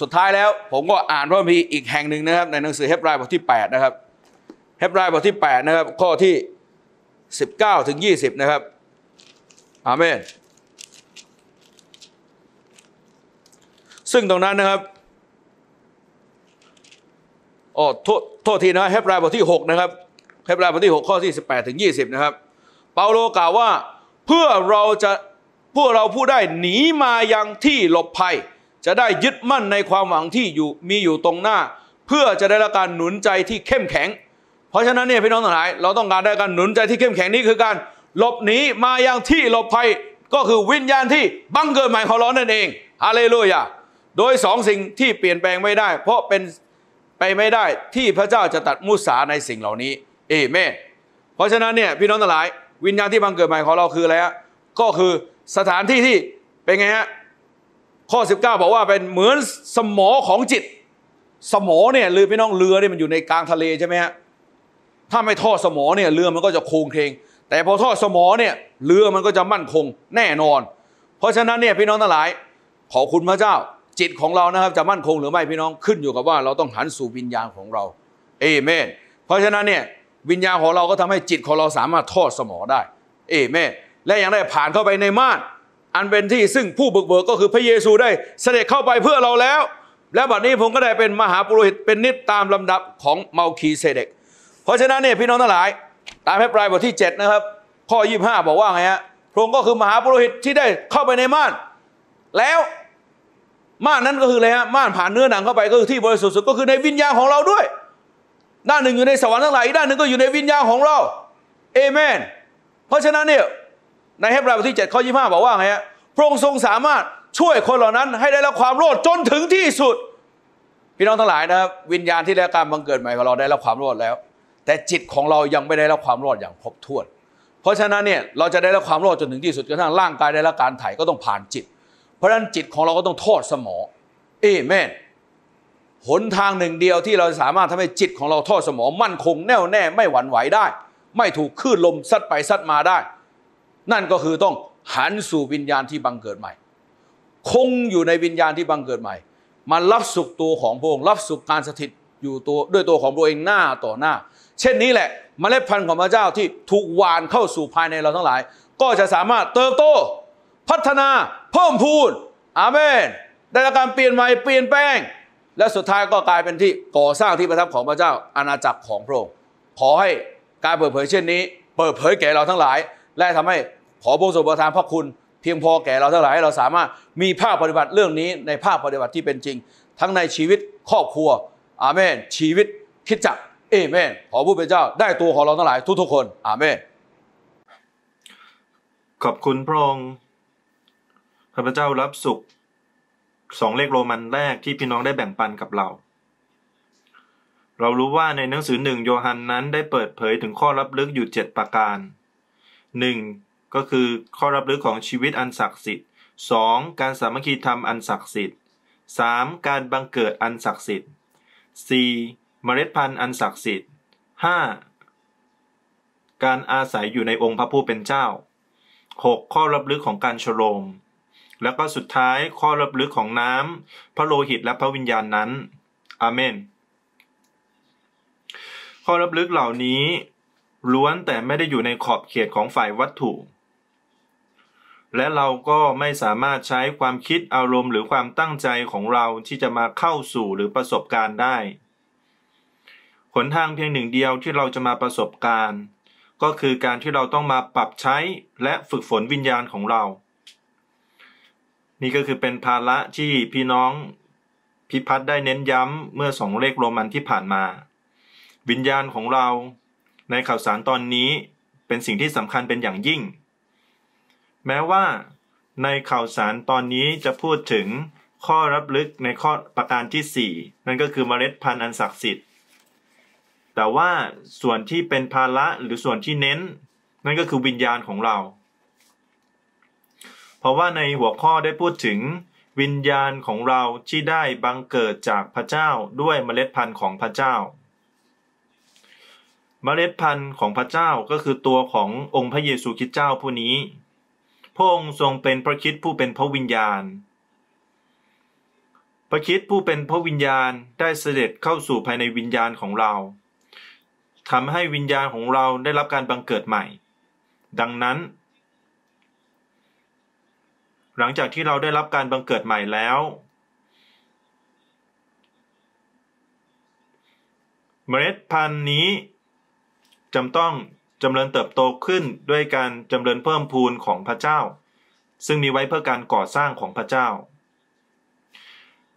สุดท้ายแล้วผมก็อ่านพระมีอีกแห่งหนึ่งนะครับ ในหนังสือเฮบรายบทที่ 8 นะครับเฮบรายบทที่ 8 นะครับ ข้อที่ 19ถึง20 นะครับอาเมน ซึ่งตรงนั้นนะครับออโทษโทษทีนะเฮบรายบทที่6นะครับเฮบรายบทที่6ข้อที่18ถึง20นะครับเปาโลกล่าวว่าเพื่อเราจะพวกเราผู้ได้หนีมายังที่หลบภัย จะได้ยึดมั่นในความหวังที่อยู่มีอยู่ตรงหน้า เพื่อจะได้รับการหนุนใจที่เข้มแข็ง เพราะฉะนั้นเนี่ยพี่น้องทั้งหลายเราต้องการได้การหนุนใจที่เข้มแข็งนี้คือการหลบหนีมายังที่หลบภัยก็คือวิญญาณที่บังเกิดใหม่ของเรานั่นเองฮาเลลูยาโดยสองสิ่งที่เปลี่ยนแปลงไม่ได้เพราะเป็นไปไม่ได้ที่พระเจ้าจะตัดมุสาในสิ่งเหล่านี้เอเมนเพราะฉะนั้นเนี่ยพี่น้องทั้งหลายวิญญาณที่บังเกิดใหม่ของเราคืออะไรฮะก็คือสถานที่ที่เป็นไงฮะข้อ19บอกว่าเป็นเหมือนสมอของจิตสมอเนี่ยลรือพี่น้องเรือเนี่ยมันอยู่ในกลางทะเลใช่ไหมฮะถ้าไม่ทอดสมอเนี่ยเรือมันก็จะโค้งเคงแต่พอทอดสมอเนี่ยเรือมันก็จะมั่นคงแน่นอน เพราะฉะนั้นเนี่ยพี่น้องทั้งหลายขอบคุณพระเจ้าจิตของเรานะครับจะมั่นคงหรือไม่พี่น้องขึ้นอยู่กับว่า เราต้องหันสู่วิญญาณของเรา เอเมน เพราะฉะนั้นเนี่ยวิญญาณของเราก็ทำให้จิตของเราสามารถทอดสมอได้ เอเมน และยังได้ผ่านเข้าไปในม่าน อันเป็นที่ซึ่งผู้บึกเบิกก็คือพระเยซูได้เสด็จเข้าไปเพื่อเราแล้ว และบัดนี้ ผมก็ได้เป็นมหาปุโรหิตเป็นนิตตามลำดับของเมาคีเซเดกเพราะฉะนั้นเนี่ยพี่น้องทั้งหลาย ตามพระปลายบทที่7นะครับข้อ25 บอกว่าไงฮะพระองค์ก็คือมหาปุโรหิตที่ได้เข้าไปในม่านแล้วม่านนั้นก็คืออะไรฮะม่านผ่านเนื้อหนังเข้าไปก็คือที่บริสุทธิ์สุดก็คือในวิญญาณของเราด้วยด้านหนึ่งอยู่ในสวรรค์ทั้งหลายอีกด้านหนึ่งก็อยู่ในวิญญาณของเราเอเมนเพราะฉะนั้นเนี่ยในเฮบราบทที่7ข้อ25 บอกว่าไงฮะพระองค์ทรงสามารถช่วยคนเหล่านั้น ให้ได้รับความรอดจนถึงที่สุดพี่น้องทั้งหลายนะครับวิญญาณที่ได้การบังเกิดใหม่ของเราได้รับความรอดแล้ว แต่จิตของเรายังไม่ได้รับความรอดอย่างครบถ้วน เพราะฉะนั้นเนี่ยเราจะได้รับความรอดจนถึงที่สุดกระทั่งร่างกายได้รับการไถ่ก็ต้องผ่านจิตเพราะฉะนั้นจิตของเราก็ต้องทอดสมอง เอเมนหนทางหนึ่งเดียวที่เราสามารถทำให้จิตของเราทอดสมอง มั่นคงแน่วแน่ไม่หวั่นไหวได้ ไม่ถูกคลื่นลมซัดไปซัดมาได้ นั่นก็คือต้องหันสู่วิญญาณที่บังเกิดใหม่ คงอยู่ในวิญญาณที่บังเกิดใหม่ มันรับสุขตัวของพระองค์รับสุขการสถิตอยู่ตัวด้วยตัวของพระเองหน้าต่อหน้า เช่นนี้แหละมเมล็ดพันธุ์ของพระเจ้าที่ถูกหวานเข้าสู่ภายในเราทั้งหลาย ก็จะสามารถเติบโตพัฒนาเพิ่มพูนอาเมนได้รับการเปลี่ยนใหม่เปลี่ยนแปลง และสุดท้ายก็กลายเป็นที่ก่อสร้างที่ประทับของพระเจ้าอาณาจักรของพระองค์ขอให้การเปิดเผยเช่นนี้ เปิดเผยแก่เราทั้งหลาย และทำให้ขอพระสมประทานพระคุณเพียงพอแก่เราทั้งหลายเราสามารถมีภาคปฏิบัติเรื่องนี้ในภาคปฏิบัติที่เป็นจริงทั้งในชีวิตครอบครัวอาเมนชีวิตคิดจักเอเมนขอผู้เป็นเจ้าได้ตัวของเราทั้งหลายทุก ๆคน อาเมนขอบคุณพระองค์ข้าพเจ้ารับสุขสองเลขโรมันแรกที่พี่น้องได้แบ่งปันกับเรา เรารู้ว่าในหนังสือหนึ่งโยฮันนั้นได้เปิดเผยถึงข้อรับลึกอยู่ 7 ประการ 1. ก็คือข้อรับลึกของชีวิตอันศักดิ์สิทธิ์ 2. การสามัคคีธรรมอันศักดิ์สิทธิ์ 3. การบังเกิดอันศักดิ์สิทธิ์ 4. เมล็ดพันธุ์อันศักดิ์สิทธิ์ 5. การอาศัยอยู่ในองค์พระผู้เป็นเจ้า 6. ข้อรับลึกของการชโลมแล้วก็สุดท้ายข้อรับลึกของน้ำพระโลหิตและพระวิญญาณนนั้นอาเมน ข้อรับลึกเหล่านี้ล้วนแต่ไม่ได้อยู่ในขอบเขตของฝ่ายวัตถุ และเราก็ไม่สามารถใช้ความคิดอารมณ์หรือความตั้งใจของเราที่จะมาเข้าสู่หรือประสบการณ์ได้ ขนทางเพียงหนึ่งเดียวที่เราจะมาประสบการณ์ ก็คือการที่เราต้องมาปรับใช้และฝึกฝนวิญญาณของเรานี่ก็คือเป็นภาระที่พี่น้อง พิพัฒน์ได้เน้นย้ำเมื่อสองเลขโรมันที่ผ่านมา วิญญาณของเราในข่าวสารตอนนี้เป็นสิ่งที่สำคัญเป็นอย่างยิ่ง แม้ว่า ในข่าวสารตอนนี้จะพูดถึงข้อรับลึกในข้อประการที่ 4 นั่นก็คือเมล็ดพันธุ์อันศักดิ์สิทธิ์ แต่ว่าส่วนที่เป็นภาระหรือส่วนที่เน้น นั่นก็คือวิญญาณของเราราะว่าในหัวข้อได้พูดถึงวิญญาณของเราที่ได้บังเกิดจากพระเจ้าด้วยเมล็ดพันธุ์ของพระเจ้า เมล็ดพันธุ์ของพระเจ้าก็คือตัวขององค์พระเยซูคริสต์เจ้าผู้นี้พระองค์ทรงเป็นพระคิดผู้เป็นพระวิญญาณ พระคิดผู้เป็นพระวิญญาณได้เสด็จเข้าสู่ภายในวิญญาณของเรา ทำให้วิญญาณของเราได้รับการบังเกิดใหม่ ดังนั้นหลังจากที่เราได้รับการบังเกิดใหม่แล้ว เมล็ดพันธุ์นี้จำต้องจำเริญเติบโตขึ้นด้วยการจำเริญเพิ่มพูนของพระเจ้า ซึ่งมีไว้เพื่อการก่อสร้างของพระเจ้า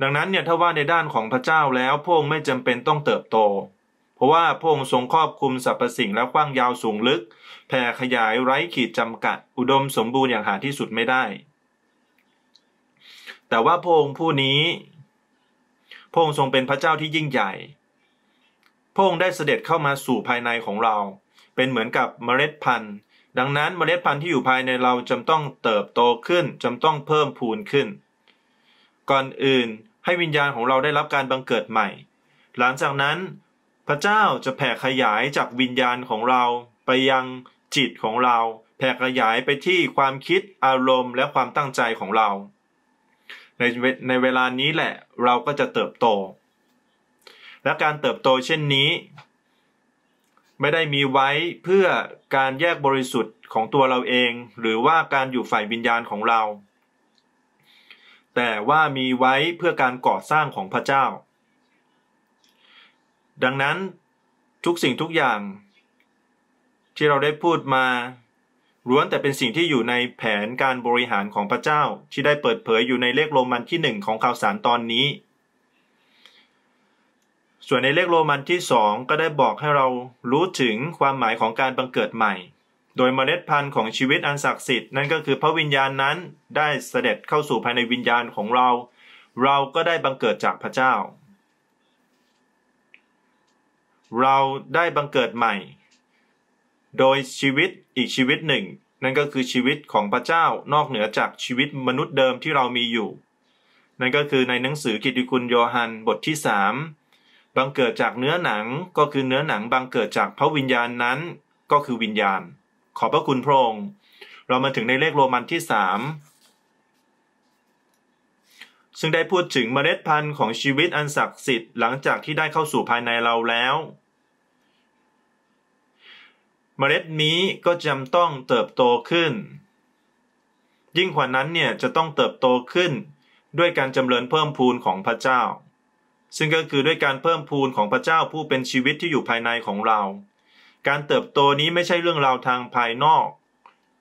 ดังนั้นเนี่ยถ้าว่าในด้านของพระเจ้าแล้วพระองค์ไม่จำเป็นต้องเติบโต เพราะว่าพระองค์ทรงครอบคลุมสรรพสิ่งและกว้างยาวสูงลึกแผ่ขยายไร้ขีดจำกัด อุดมสมบูรณ์อย่างหาที่สุดไม่ได้แต่ว่าพระองค์ผู้นี้พระองค์ทรงเป็นพระเจ้าที่ยิ่งใหญ่พระองค์ได้เสด็จเข้ามาสู่ภายในของเรา เป็นเหมือนกับเมล็ดพันธุ์ ดังนั้นเมล็ดพันธุ์ที่อยู่ภายในเราจำต้องเติบโตขึ้นจำต้องเพิ่มพูนขึ้น ก่อนอื่นให้วิญญาณของเราได้รับการบังเกิดใหม่ หลังจากนั้น พระเจ้าจะแผ่ขยายจากวิญญาณของเราไปยังจิตของเราแผ่ขยายไปที่ความคิดอารมณ์ และความตั้งใจของเราในในเวลานี้แหละเราก็จะเติบโต และการเติบโตเช่นนี้ ไม่ได้มีไว้เพื่อการแยกบริสุทธิ์ของตัวเราเอง หรือว่าการอยู่ฝ่ายวิญญาณของเรา แต่ว่ามีไว้เพื่อการก่อสร้างของพระเจ้า ดังนั้นทุกสิ่งทุกอย่าง ที่เราได้พูดมาล้วนแต่เป็นสิ่งที่อยู่ในแผนการบริหารของพระเจ้าที่ได้เปิดเผยอยู่ในเลขโรมันที่หนึ่งของข่าวสารตอนนี้ ส่วนในเลขโรมันที่สองก็ได้บอกให้เรารู้ถึงความหมายของการบังเกิดใหม่ โดยเมล็ดพันธุ์ของชีวิตอันศักดิ์สิทธิ์นั่นก็คือพระวิญญาณนั้นได้เสด็จเข้าสู่ภายในวิญญาณของเรา เราก็ได้บังเกิดจากพระเจ้า เราได้บังเกิดใหม่โดยชีวิตอีกชีวิตหนึ่ง นั่นก็คือชีวิตของพระเจ้านอกเหนือจากชีวิตมนุษย์เดิมที่เรามีอยู่ นั่นก็คือในหนังสือกิติคุณโยฮันบทที่สามบังเกิดจากเนื้อหนังก็คือเนื้อหนังบังเกิดจากพระวิญญาณนั้น ก็คือวิญญาณ ขอบพระคุณพระองค์เรามาถึงในเลขโรมันที่สามซึ่งได้พูดถึงเมล็ดพันธุ์ของชีวิตอันศักดิ์สิทธิ์หลังจากที่ได้เข้าสู่ภายในเราแล้วเมล็ดนี้ก็จำต้องเติบโตขึ้น ยิ่งกว่านั้นเนี่ยจะต้องเติบโตขึ้น ด้วยการจำเริญเพิ่มพูนของพระเจ้า ซึ่งก็คือด้วยการเพิ่มพูนของพระเจ้าผู้เป็นชีวิตที่อยู่ภายในของเรา การเติบโตนี้ไม่ใช่เรื่องราวทางภายนอก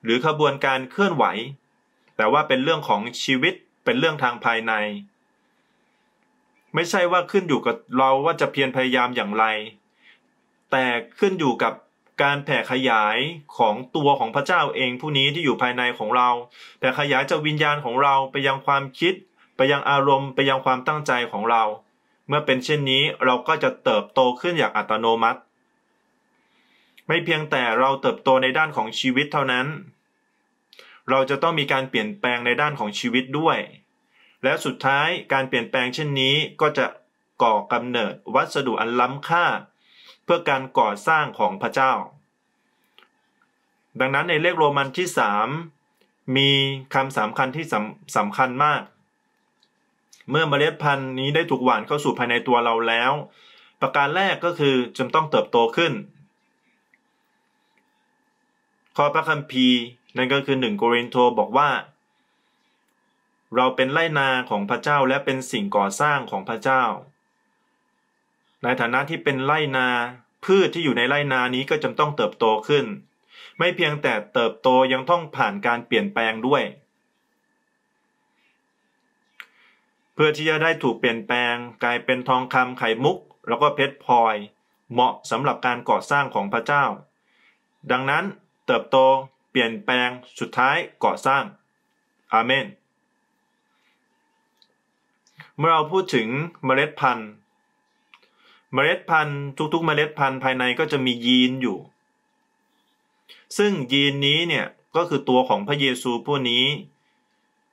หรือขบวนการเคลื่อนไหว แต่ว่าเป็นเรื่องของชีวิตเป็นเรื่องทางภายใน ไม่ใช่ว่าขึ้นอยู่กับเราว่าจะเพียรพยายามอย่างไร แต่ขึ้นอยู่กับการแผ่ขยายของตัวของพระเจ้าเองผู้นี้ที่อยู่ภายในของเราแผ่ขยายจากวิญญาณของเราไปยังความคิดไปยังอารมณ์ไปยังความตั้งใจของเรา เมื่อเป็นเช่นนี้เราก็จะเติบโตขึ้นอย่างอัตโนมัติ ไม่เพียงแต่เราเติบโตในด้านของชีวิตเท่านั้น เราจะต้องมีการเปลี่ยนแปลงในด้านของชีวิตด้วย และสุดท้ายการเปลี่ยนแปลงเช่นนี้ก็จะก่อกำเนิดวัสดุอันล้ำค่าพื่อการก่อสร้างของพระเจ้า ดังนั้นในเลขโรมันที่สามมีคำสำคัญที่สำคัญมาก เมื่อเมล็ดพันธุ์นี้ได้ถูกหว่านเข้าสู่ภายในตัวเราแล้ว ประการแรกก็คือจำต้องเติบโตขึ้น ข้อพระคัมภีร์นั่นก็คือหนึ่งโครินโตบอกว่า เราเป็นไรนาของพระเจ้าและเป็นสิ่งก่อสร้างของพระเจ้าในฐานะที่เป็นไรนา พืชที่อยู่ในไรนานี้ก็จำต้องเติบโตขึ้น ไม่เพียงแต่เติบโตยังต้องผ่านการเปลี่ยนแปลงด้วย เพื่อที่จะได้ถูกเปลี่ยนแปลงกลายเป็นทองคำไข่มุก แล้วก็เพชรพลอย เหมาะสำหรับการก่อสร้างของพระเจ้า ดังนั้นเติบโตเปลี่ยนแปลงสุดท้ายก่อสร้างอาเมนเมื่อเราพูดถึงเมล็ดพันธุ์เมล็ดพันธุ์ทุก ๆ เมล็ดพันธุ์ภายในก็จะมียีนอยู่ ซึ่งยีนนี้เนี่ยก็คือตัวของพระเยซูผู้นี้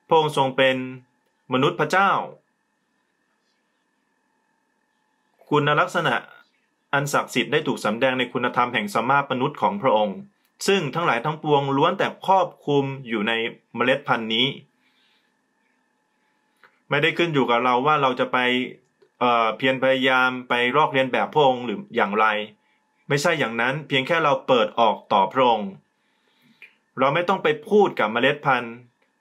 พระองค์ทรงเป็นมนุษย์พระเจ้า คุณลักษณะอันศักดิ์สิทธิ์ได้ถูกสำแดงในคุณธรรมแห่งสมามนุษย์ของพระองค์ ซึ่งทั้งหลายทั้งปวงล้วนแต่ครอบคลุมอยู่ในเมล็ดพันธุ์นี้ ไม่ได้ขึ้นอยู่กับเราว่าเราจะไปเพียรพยายามไปรอกเรียนแบบพระองค์หรืออย่างไร ไม่ใช่อย่างนั้นเพียงแค่เราเปิดออกต่อพระองค์เราไม่ต้องไปพูดกับเมล็ดพันธุ์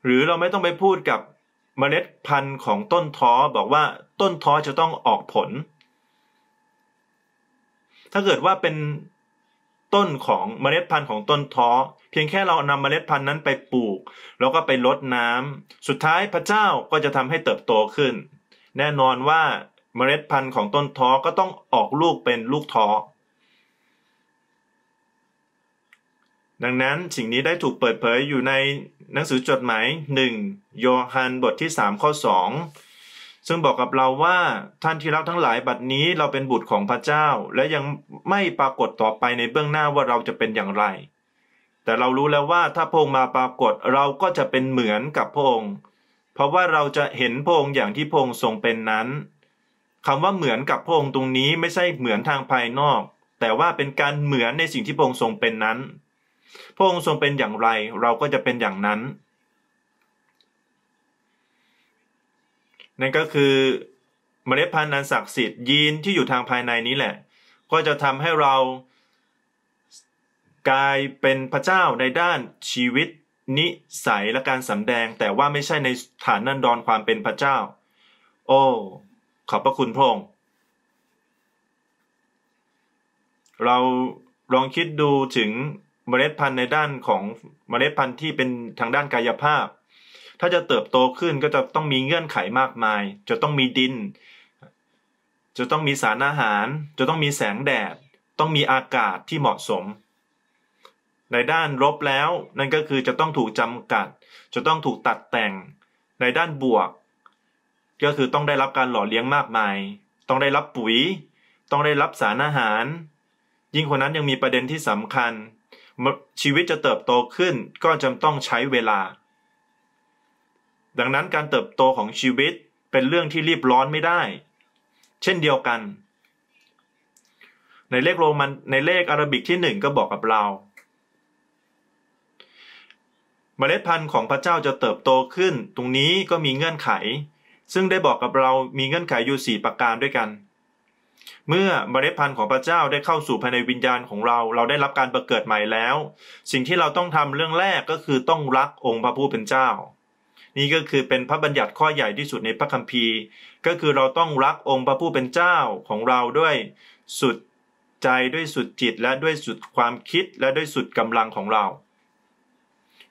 หรือเราไม่ต้องไปพูดกับเมล็ดพันธุ์ของต้นท้อบอกว่าต้นท้อจะต้องออกผล ถ้าเกิดว่าเป็นต้นของเมล็ดพันธุ์ของต้นท้อ เพียงแค่เรานำเมล็ดพันธุ์นั้นไปปลูก แล้วก็ไปลดน้ำสุดท้ายพระเจ้าก็จะทำให้เติบโตขึ้น แน่นอนว่าเมล็ดพันธุ์ของต้นท้อก็ต้องออกลูกเป็นลูกท้อ ดังนั้นสิ่งนี้ได้ถูกเปิดเผยอยู่ในหนังสือจดหมาย1โยฮัน บทที่ 3ข้อ2ซึ่งบอกกับเราว่า ท่านที่รักทั้งหลายบัดนี้เราเป็นบุตรของพระเจ้า และยังไม่ปรากฏต่อไปในเบื้องหน้าว่าเราจะเป็นอย่างไร แต่เรารู้แล้วว่าถ้าพระองค์มาปรากฏเราก็จะเป็นเหมือนกับพระองค์ เพราะว่าเราจะเห็นพระองค์อย่างที่พระองค์ทรงเป็นนั้นคำว่าเหมือนกับพระองค์ตรงนี้ไม่ใช่เหมือนทางภายนอก แต่ว่าเป็นการเหมือนในสิ่งที่พระองค์ทรงเป็นนั้นพระองค์ทรงเป็นอย่างไรเราก็จะเป็นอย่างนั้น นั่นก็คือเมล็ดพันธุ์อันศักดิ์สิทธิ์ยีนที่อยู่ทางภายในนี้แหละ ก็จะทำให้เรากลายเป็นพระเจ้าในด้านชีวิตนิสัยและการสำแดงแต่ว่าไม่ใช่ในฐานนันดรความเป็นพระเจ้า โอ้ขอบพระคุณพระองค์เราลองคิดดูถึงเมล็ดพันธุ์ในด้านของเมล็ดพันธุ์ที่เป็นทางด้านกายภาพ ถ้าจะเติบโตขึ้นก็จะต้องมีเงื่อนไขมากมาย จะต้องมีดิน จะต้องมีสารอาหาร จะต้องมีแสงแดด ต้องมีอากาศที่เหมาะสม ในด้านลบแล้วนั่นก็คือจะต้องถูกจำกัด จะต้องถูกตัดแต่ง ในด้านบวกก็คือต้องได้รับการหล่อเลี้ยงมากมาย ต้องได้รับปุ๋ย ต้องได้รับสารอาหาร ยิ่งคนนั้นยังมีประเด็นที่สำคัญ ชีวิตจะเติบโตขึ้นก็จำต้องใช้เวลา ดังนั้นการเติบโตของชีวิต เป็นเรื่องที่รีบร้อนไม่ได้ เช่นเดียวกัน ในเลขโรมันในเลขอารบิกที่หนึ่งก็บอกกับเรา เมล็ดพันธุ์ของพระเจ้าจะเติบโตขึ้น ตรงนี้ก็มีเงื่อนไขซึ่งได้บอกกับเรามีเงื่อนไขอยู่ 4 ประการด้วยกัน เมื่อเมล็ดพันธุ์ของพระเจ้าได้เข้าสู่ภายในวิญญาณของเราเราได้รับการประเกิดใหม่แล้ว สิ่งที่เราต้องทำเรื่องแรกก็คือต้องรักองค์พระผู้เป็นเจ้า นี่ก็คือเป็นพระบัญญัติข้อใหญ่ที่สุดในพระคัมภีร์ ก็คือเราต้องรักองค์พระผู้เป็นเจ้าของเราด้วย สุดใจด้วยสุดจิตและด้วยสุดความคิดและด้วยสุดกำลังของเรา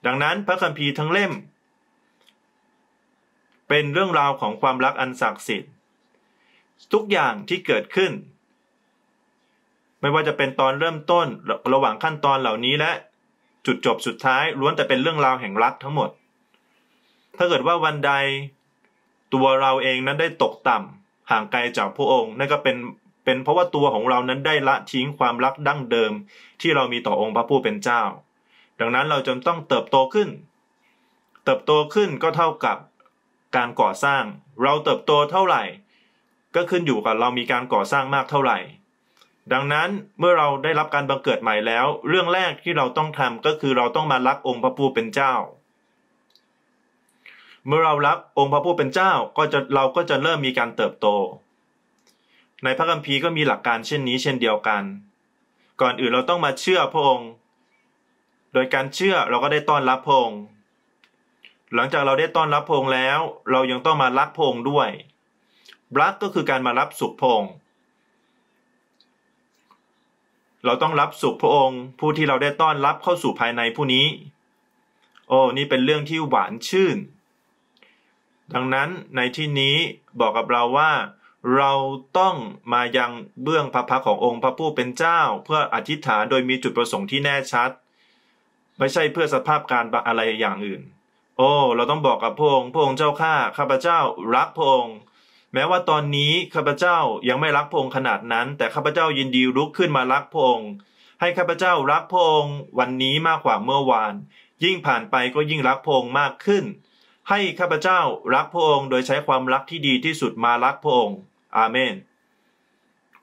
ดังนั้นพระคัมภีร์ทั้งเล่มเป็นเรื่องราวของความรักอันศักดิ์สิทธิ์ทุกอย่างที่เกิดขึ้น ไม่ว่าจะเป็นตอนเริ่มต้นระหว่างขั้นตอนเหล่านี้และจุดจบสุดท้ายล้วนแต่เป็นเรื่องราวแห่งรักทั้งหมด ถ้าเกิดว่าวันใด ตัวเราเองนั้นได้ตกต่ำ ห่างไกลจากพระองค์นั่นก็เป็นเป็นเพราะว่าตัวของเรานั้นได้ละ ทิ้งความรักดั้งเดิมที่เรามีต่อองค์พระผู้เป็นเจ้า ดังนั้นเราจำต้องเติบโตขึ้น เติบโตขึ้นก็เท่ากับการก่อสร้างเราเติบโตเท่าไหร่ ก็ขึ้นอยู่กับเรามีการก่อสร้างมากเท่าไหร่ ดังนั้นเมื่อเราได้รับการบังเกิดใหม่แล้ว เรื่องแรกที่เราต้องทำก็คือเราต้องมารักองค์พระผู้เป็นเจ้า เมื่อเรารักองค์พระผู้เป็นเจ้าก็จะเราก็จะเริ่มมีการเติบโต ในพระคัมภีร์ก็มีหลักการเช่นนี้เช่นเดียวกัน ก่อนอื่นเราต้องมาเชื่อพระองค์ โดยการเชื่อเราก็ได้ต้อนรับพระองค์หลังจากเราได้ต้อนรับพงแล้ว เรายังต้องมารักพงด้วยรักก็คือการมารับสุขพงเราต้องรับสุขพระองค์ ผู้ที่เราได้ต้อนรับเข้าสู่ภายในผู้นี้ โอ้นี่เป็นเรื่องที่หวานชื่น ดังนั้นในที่นี้บอกกับเราว่า เราต้องมายังเบื้องพระพักขององค์พระผู้เป็นเจ้า เพื่ออธิษฐานโดยมีจุดประสงค์ที่แน่ชัด ไม่ใช่เพื่อสภาพการอะไรอย่างอื่นโอ้เราต้องบอกกับพระองค์พระองค์เจ้าข้าข้าพเจ้ารักพระองค์ แม้ว่าตอนนี้ข้าพเจ้ายังไม่รักพระองค์ขนาดนั้น แต่ข้าพเจ้ายินดีลุกขึ้นมารักพระองค์ ให้ข้าพเจ้ารักพระองค์ วันนี้มากกว่าเมื่อวาน ยิ่งผ่านไปก็ยิ่งรักพระองค์มากขึ้น ให้ข้าพเจ้ารักพระองค์ โดยใช้ความรักที่ดีที่สุดมารักพระองค์อาเมน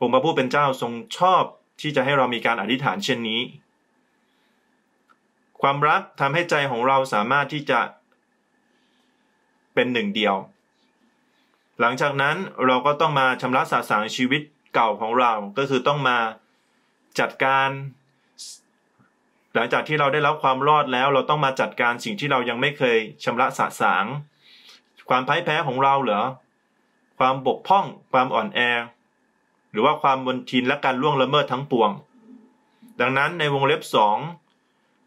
องค์พระผู้เป็นเจ้าทรงชอบที่จะให้เรามีการอธิษฐานเช่นนี้ ความรักทำให้ใจของเราสามารถที่จะเป็นหนึ่งเดียว หลังจากนั้นเราก็ต้องมาชำระสาสางชีวิตเก่าของเรา ก็คือต้องมาจัดการ หลังจากที่เราได้รับความรอดแล้ว เราต้องมาจัดการสิ่งที่เรายังไม่เคยชำระสาสางความพ่ายแพ้ของเราเหรอ ความบกพร่อง ความอ่อนแอ หรือว่าความบนทินและการล่วงละเมิดทั้งปวง ดังนั้นในวงเล็บสอง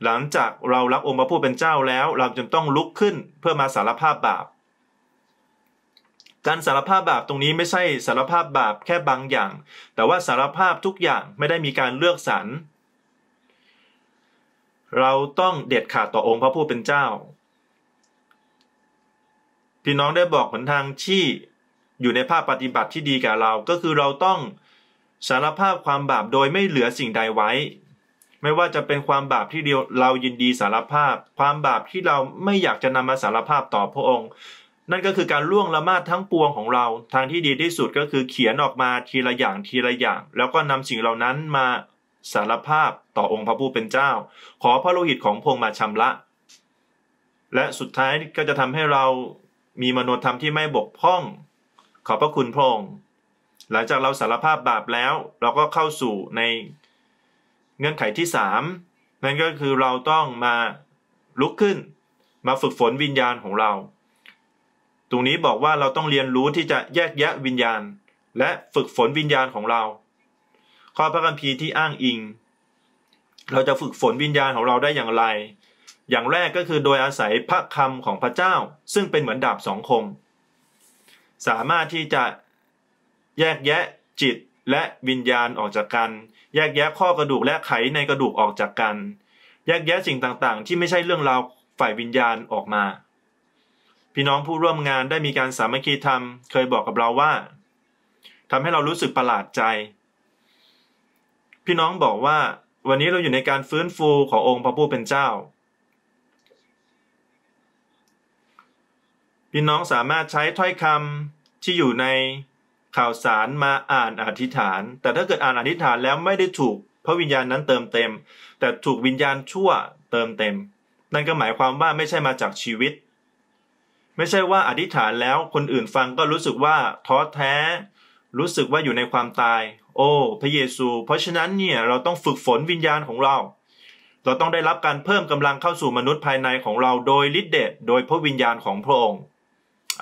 หลังจากเรารักองค์พระผู้เป็นเจ้าแล้ว เราจึงต้องลุกขึ้นเพื่อมาสารภาพบาปการสารภาพบาปตรงนี้ไม่ใช่สารภาพบาปแค่บางอย่าง แต่ว่าสารภาพทุกอย่างไม่ได้มีการเลือกสรร เราต้องเด็ดขาดต่อองค์พระผู้เป็นเจ้า พี่น้องได้บอกหนทาง ที่อยู่ในภาพปฏิบัติที่ดีกับเรา ก็คือเราต้องสารภาพความบาปโดยไม่เหลือสิ่งใดไว้ ไม่ว่าจะเป็นความบาปที่เดียวเรายินดีสารภาพ ความบาปที่เราไม่อยากจะนำมาสารภาพต่อพระองค์นั่นก็คือการล่วงละเมิดทั้งปวงของเรา ทางที่ดีที่สุดก็คือเขียนออกมาทีละอย่างทีละอย่าง แล้วก็นำสิ่งเหล่านั้นมาสารภาพต่อองค์พระผู้เป็นเจ้า ขอพระโลหิตของพงมาชำระ และสุดท้ายก็จะทำให้เรามีมโนธรรมที่ไม่บกพร่อง ขอบพระคุณพระองค์หลังจากเราสารภาพบาปแล้ว เราก็เข้าสู่ในเงื่อนไขที่สามนั่นก็คือเราต้องมาลุกขึ้น มาฝึกฝนวิญญาณของเราตรงนี้บอกว่าเราต้องเรียนรู้ที่จะแยกแยะวิญญาณ และฝึกฝนวิญญาณของเรา ข้อพระคัมภีร์ที่อ้างอิง เราจะฝึกฝนวิญญาณของเราได้อย่างไร อย่างแรกก็คือโดยอาศัยพระคำของพระเจ้า ซึ่งเป็นเหมือนดาบสองคม สามารถที่จะแยกแยะจิตและวิญญาณออกจากกัน แยกแยะข้อกระดูกและไขในกระดูกออกจากกัน แยกแยะสิ่งต่าง ๆ ที่ไม่ใช่เรื่องราวฝ่ายวิญญาณออกมาพี่น้องผู้ร่วมงานได้มีการสามัคคีธรรมเคยบอกกับเราว่าทำให้เรารู้สึกประหลาดใจ พี่น้องบอกว่าวันนี้เราอยู่ในการฟื้นฟูขององค์พระผู้เป็นเจ้า พี่น้องสามารถใช้ถ้อยคำที่อยู่ในข่าวสารมาอ่านอธิษฐาน แต่ถ้าเกิดอ่านอธิษฐานแล้วไม่ได้ถูกพระวิญญาณนั้นเติมเต็ม แต่ถูกวิญญาณชั่วเติมเต็ม นั่นก็หมายความว่าไม่ใช่มาจากชีวิตไม่ใช่ว่าอธิษฐานแล้วคนอื่นฟังก็รู้สึกว่าท้อแท้ รู้สึกว่าอยู่ในความตาย โอ้พระเยซู เพราะฉะนั้นเนี่ยเราต้องฝึกฝนวิญญาณของเราเราต้องได้รับการเพิ่มกำลังเข้าสู่มนุษย์ภายในของเราโดยฤทธิเดชโดยพระวิญญาณของพระองค์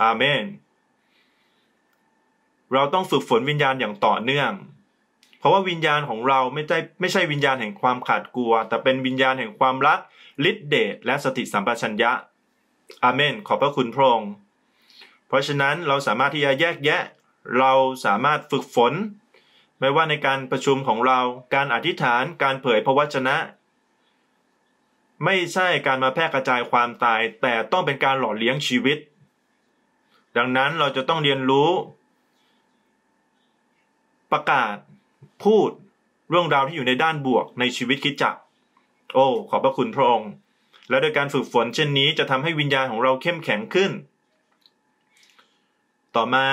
อาเมนเราต้องฝึกฝนวิญญาณอย่างต่อเนื่อง เพราะว่าวิญญาณของเราไม่ใช่ไม่ใช่วิญญาณแห่งความขาดกลัว แต่เป็นวิญญาณแห่งความรักฤทธิเดชและสติสัมปชัญญะอาเมนขอบพระคุณพระองค์เพราะฉะนั้นเราสามารถที่จะแยกแยะ เราสามารถฝึกฝน ไม่ว่าในการประชุมของเราการอธิษฐานการเผยพระวจนะ ไม่ใช่การมาแพร่กระจายความตาย แต่ต้องเป็นการหล่อเลี้ยงชีวิต ดังนั้นเราจะต้องเรียนรู้ ประกาศ พูดเรื่องราวที่อยู่ในด้านบวกในชีวิตคิดจักโอ้ ขอบพระคุณพระองค์และโดยการฝึกฝนเช่นนี้จะทำให้วิญญาณของเราเข้มแข็งขึ้น ต่อมา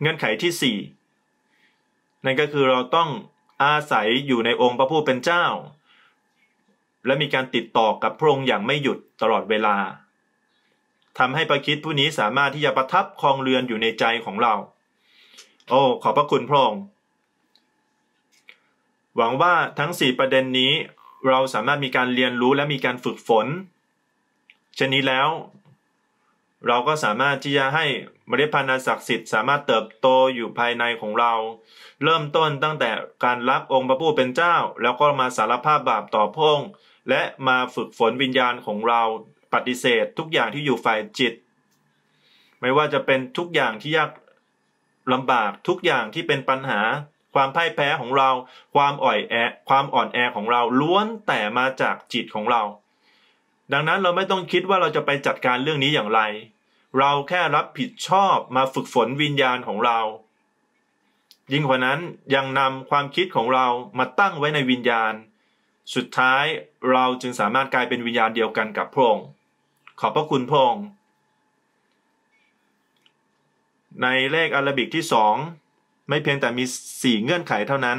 เงื่อนไขที่ 4 นั่นก็คือเราต้องอาศัยอยู่ในองค์พระผู้เป็นเจ้า และมีการติดต่อกับพระองค์อย่างไม่หยุดตลอดเวลาทำให้ประคิดผู้นี้สามารถที่จะประทับคลองเรือนอยู่ในใจของเรา โอ้ขอบพระคุณพระองค์หวังว่าทั้ง 4 ประเด็นนี้เราสามารถมีการเรียนรู้และมีการฝึกฝน เช่นนี้แล้ว เราก็สามารถที่จะให้เมล็ดพันธุ์ศักดิ์สิทธิ์สามารถเติบโตอยู่ภายในของเรา เริ่มต้นตั้งแต่การรับองค์พระผู้เป็นเจ้า แล้วก็มาสารภาพบาปต่อพงค์และมาฝึกฝนวิญญาณของเราปฏิเสธ ทุกอย่างที่อยู่ฝ่ายจิต ไม่ว่าจะเป็นทุกอย่างที่ยากลำบากทุกอย่างที่เป็นปัญหาความพ่ายแพ้ของเรา ความอ่อยแอความอ่อนแอของเราล้วนแต่มาจากจิตของเรา ดังนั้นเราไม่ต้องคิดว่าเราจะไปจัดการเรื่องนี้อย่างไร เราแค่รับผิดชอบมาฝึกฝนวิญญาณของเรา ยิ่งกว่านั้นยังนำความคิดของเรามาตั้งไว้ในวิญญาณ สุดท้ายเราจึงสามารถกลายเป็นวิญญาณเดียวกันกับพระองค์ขอบพระคุณพระองค์ในเลขอารบิกที่สองไม่เพียงแต่มีสี่เงื่อนไขเท่านั้น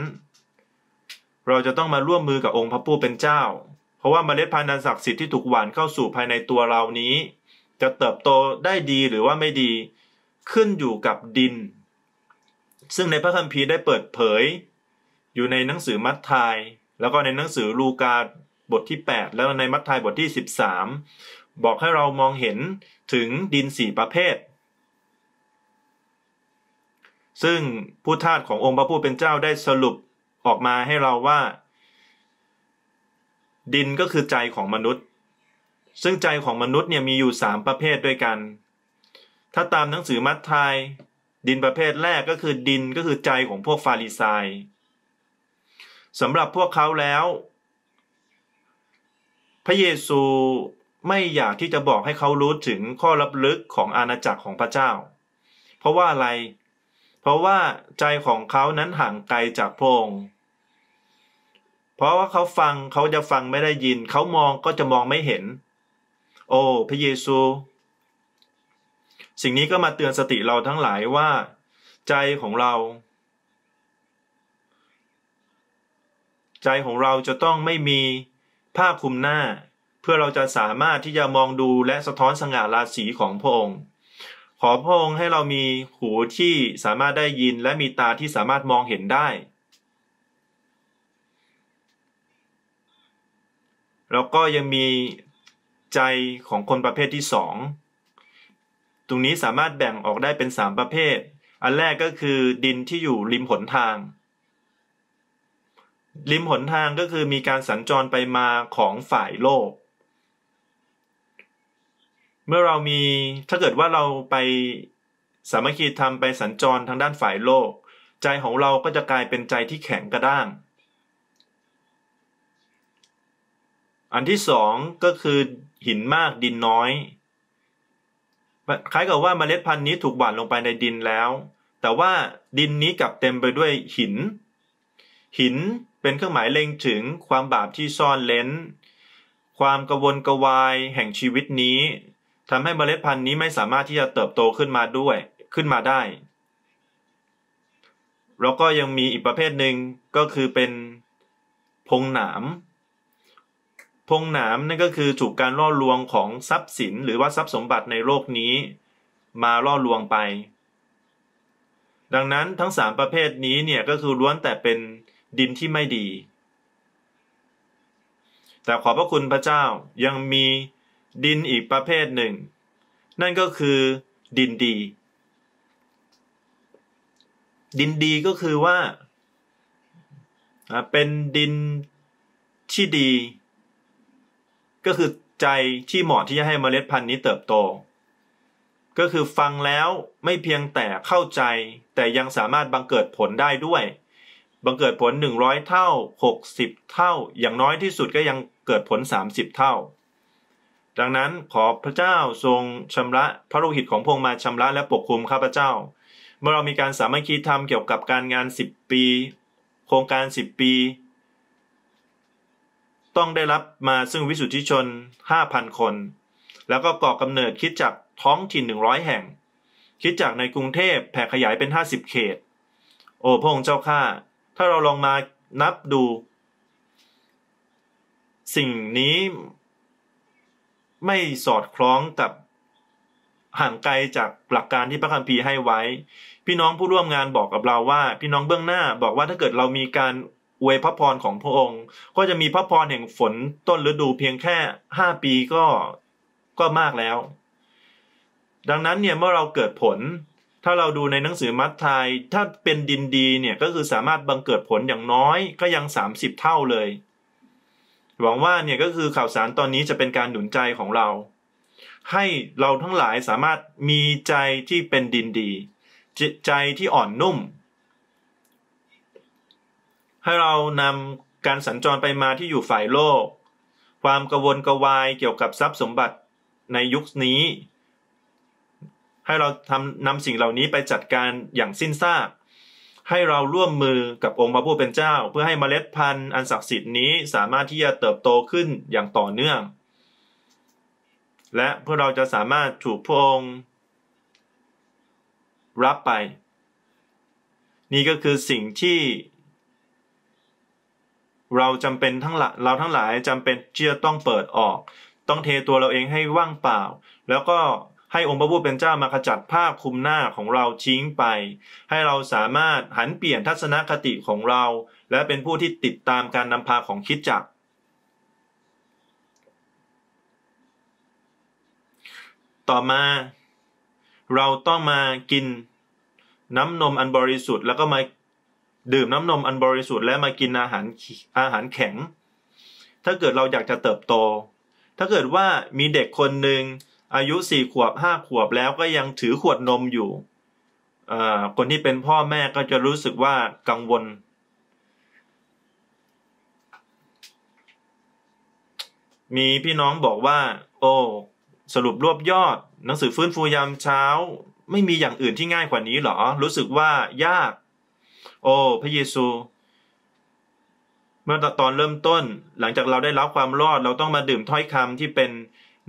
เราจะต้องมาร่วมมือกับองค์พระผู้เป็นเจ้า เพราะว่าเมล็ดพันธุ์ศักดิ์สิทธิ์ที่ถูกหว่านเข้าสู่ภายในตัวเรานี้ จะเติบโตได้ดีหรือว่าไม่ดีขึ้นอยู่กับดิน ซึ่งในพระคัมภีร์ได้เปิดเผย อยู่ในหนังสือมัทธายแล้วก็ในหนังสือลูกาบทที่ 8 แล้วในมัทธายบทที่ 13 บอกให้เรามองเห็นถึงดินสี่ประเภทซึ่งพุทธาสขององค์พระผู้เป็นเจ้าได้สรุปออกมาให้เราว่า ดินก็คือใจของมนุษย์ ซึ่งใจของมนุษย์เนี่ยมีอยู่สามประเภทด้วยกัน ถ้าตามหนังสือมัทธายดินประเภทแรกก็คือดินก็คือใจของพวกฟาริไซสำหรับพวกเขาแล้ว พระเยซูไม่อยากที่จะบอกให้เขารู้ถึงข้อลับลึกของอาณาจักรของพระเจ้า เพราะว่าอะไรเพราะว่าใจของเขานั้นห่างไกลจากพระองค์ เพราะว่าเขาฟังเขาจะฟังไม่ได้ยิน เขามองก็จะมองไม่เห็น โอ้พระเยซู สิ่งนี้ก็มาเตือนสติเราทั้งหลายว่า ใจของเรา ใจของเราจะต้องไม่มีผ้าคลุมหน้า เพื่อเราจะสามารถที่จะมองดูและสะท้อนสง่าราศีของพระองค์ขอพระองค์ให้เรามีหูที่สามารถได้ยินและมีตาที่สามารถมองเห็นได้ แล้วก็ยังมีใจของคนประเภทที่สอง ตรงนี้สามารถแบ่งออกได้เป็นสามประเภท อันแรกก็คือดินที่อยู่ริมหนทาง ริมหนทางก็คือมีการสัญจรไปมาของฝ่ายโลกเมื่อเรามี ถ้าเกิดว่าเราไปสามัคคีธรรมไปสัญจรทางด้านฝ่ายโลก ใจของเราก็จะกลายเป็นใจที่แข็งกระด้าง อันที่สอง ก็คือหินมากดินน้อย คล้ายกับว่าเมล็ดพันธุ์นี้ถูกหว่านลงไปในดินแล้ว แต่ว่าดินนี้กลับเต็มไปด้วยหิน หิน เป็นเครื่องหมายเล็งถึงความบาปที่ซ่อนเล้น ความกระวนกระวายแห่งชีวิตนี้ทำให้เมล็ดพันธุ์นี้ไม่สามารถที่จะเติบโตขึ้นมาด้วยขึ้นมาได้ แล้วก็ยังมีอีกประเภทหนึ่งก็คือเป็น พงหนาม พงหนามนั่นก็คือถูกการล่อลวงของทรัพย์สินหรือว่าทรัพย์สมบัติในโลกนี้ มาล่อลวงไป ดังนั้นทั้ง3ประเภทนี้ เนี่ยก็คือล้วนแต่เป็นดินที่ไม่ดี แต่ขอพระคุณพระเจ้ายังมีดินอีกประเภทหนึ่ง นั่นก็คือดินดี ดินดีก็คือว่า เป็นดินที่ดี ก็คือใจที่เหมาะที่จะให้เมล็ดพันธุ์นี้เติบโต ก็คือฟังแล้วไม่เพียงแต่เข้าใจ แต่ยังสามารถบังเกิดผลได้ด้วย บังเกิดผล 100 เท่า 60 เท่า อย่างน้อยที่สุดก็ยังเกิดผล 30 เท่าดังนั้นขอพระเจ้าทรงชำระ พระโลหิตของพงมาชำระและปกคลุมข้าพเจ้า เมื่อเรามีการสามัคคีธรรมเกี่ยวกับการงาน 10 ปี โครงการ 10 ปี ต้องได้รับมาซึ่งวิสุทธิชน 5,000 คน แล้วก็ก่อกำเนิดคิดจากท้องถิ่น 100 แห่ง คิดจากในกรุงเทพแผ่ขยายเป็น 50 เขต โอ้พระองค์เจ้าข้าถ้าเราลองมานับดู สิ่งนี้ไม่สอดคล้องกับห่างไกลจากหลักการที่พระคัมภีร์ให้ไว้ พี่น้องผู้ร่วมงานบอกกับเราว่า พี่น้องเบื้องหน้าบอกว่าถ้าเกิดเรามีการอวยพระพรของพระองค์ ก็จะมีพระพรแห่งฝนต้นฤดูเพียงแค่ห้าปีก็ก็มากแล้ว ดังนั้นเนี่ยเมื่อเราเกิดผล ถ้าเราดูในหนังสือมัทธายถ้าเป็นดินดีเนี่ยก็คือสามารถบังเกิดผลอย่างน้อยก็ยังสสามิบเท่าเลยหวังว่าเนี่ยก็คือข่าวสารตอนนี้จะเป็นการหนุนใจของเรา ให้เราทั้งหลายสามารถมีใจที่เป็นดินดีใจที่อ่อนนุ่ม ให้เรานำการสัญจรไปมาที่อยู่ฝ่ายโลก ความกระวนกระวายเกี่ยวกับทรัพย์สมบัติในยุคนี้ ให้เราทำนำสิ่งเหล่านี้ไปจัดการอย่างสิ้นซากให้เราร่วมมือกับองค์พระผู้เป็นเจ้า เพื่อให้เมล็ดพันธุ์อันศักดิ์สิทธิ์นี้สามารถที่จะเติบโตขึ้นอย่างต่อเนื่อง และเพื่อเราจะสามารถถูกพระองค์รับไป นี่ก็คือสิ่งที่ เราจำเป็นทั้งหลายเราทั้งหลายจำเป็นที่จะต้องเปิดออก ต้องเทตัวเราเองให้ว่างเปล่า แล้วก็ให้องค์พระผู้เป็นเจ้ามาขจัดภาพคุมหน้าของเราทิ้งไป ให้เราสามารถหันเปลี่ยนทัศนคติของเรา และเป็นผู้ที่ติดตามการนำพาของคิดจักต่อมา เราต้องมากินน้ำนมอันบริสุทธิ์แล้วก็มาดื่มน้ำนมอันบริสุทธิ์และมากินอาหารอาหารแข็ง ถ้าเกิดเราอยากจะเติบโต ถ้าเกิดว่ามีเด็กคนหนึ่งอายุสี่ขวบห้าขวบแล้วก็ยังถือขวดนมอยู่ คนที่เป็นพ่อแม่ก็จะรู้สึกว่ากังวล มีพี่น้องบอกว่า โอ้ สรุปรวบยอด หนังสือฟื้นฟูยามเช้า ไม่มีอย่างอื่นที่ง่ายกว่านี้หรอ รู้สึกว่ายาก โอ้พระเยซู เมื่อตอนเริ่มต้น หลังจากเราได้รับความรอด เราต้องมาดื่มถ้อยคำที่เป็น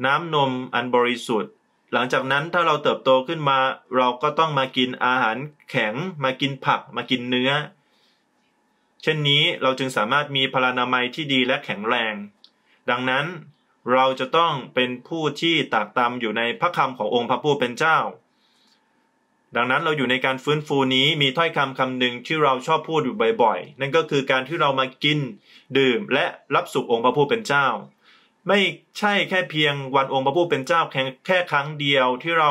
น้ำนมอันบริสุทธิ์ หลังจากนั้นถ้าเราเติบโตขึ้นมาเราก็ต้องมากินอาหารแข็ง มากินผัก มากินเนื้อ เช่นนี้เราจึงสามารถมีพลานามัยที่ดีและแข็งแรง ดังนั้นเราจะต้องเป็นผู้ที่ตากตามอยู่ในพระคำขององค์พระผู้เป็นเจ้า ดังนั้นเราอยู่ในการฟื้นฟูนี้มีถ้อยคำคำหนึ่งที่เราชอบพูดอยู่บ่อย ๆ นั่นก็คือการที่เรามากินดื่มและรับสุของค์พระผู้เป็นเจ้าไม่ใช่แค่เพียงวันองค์พระผู้เป็นเจ้าแค่ครั้งเดียวที่เรา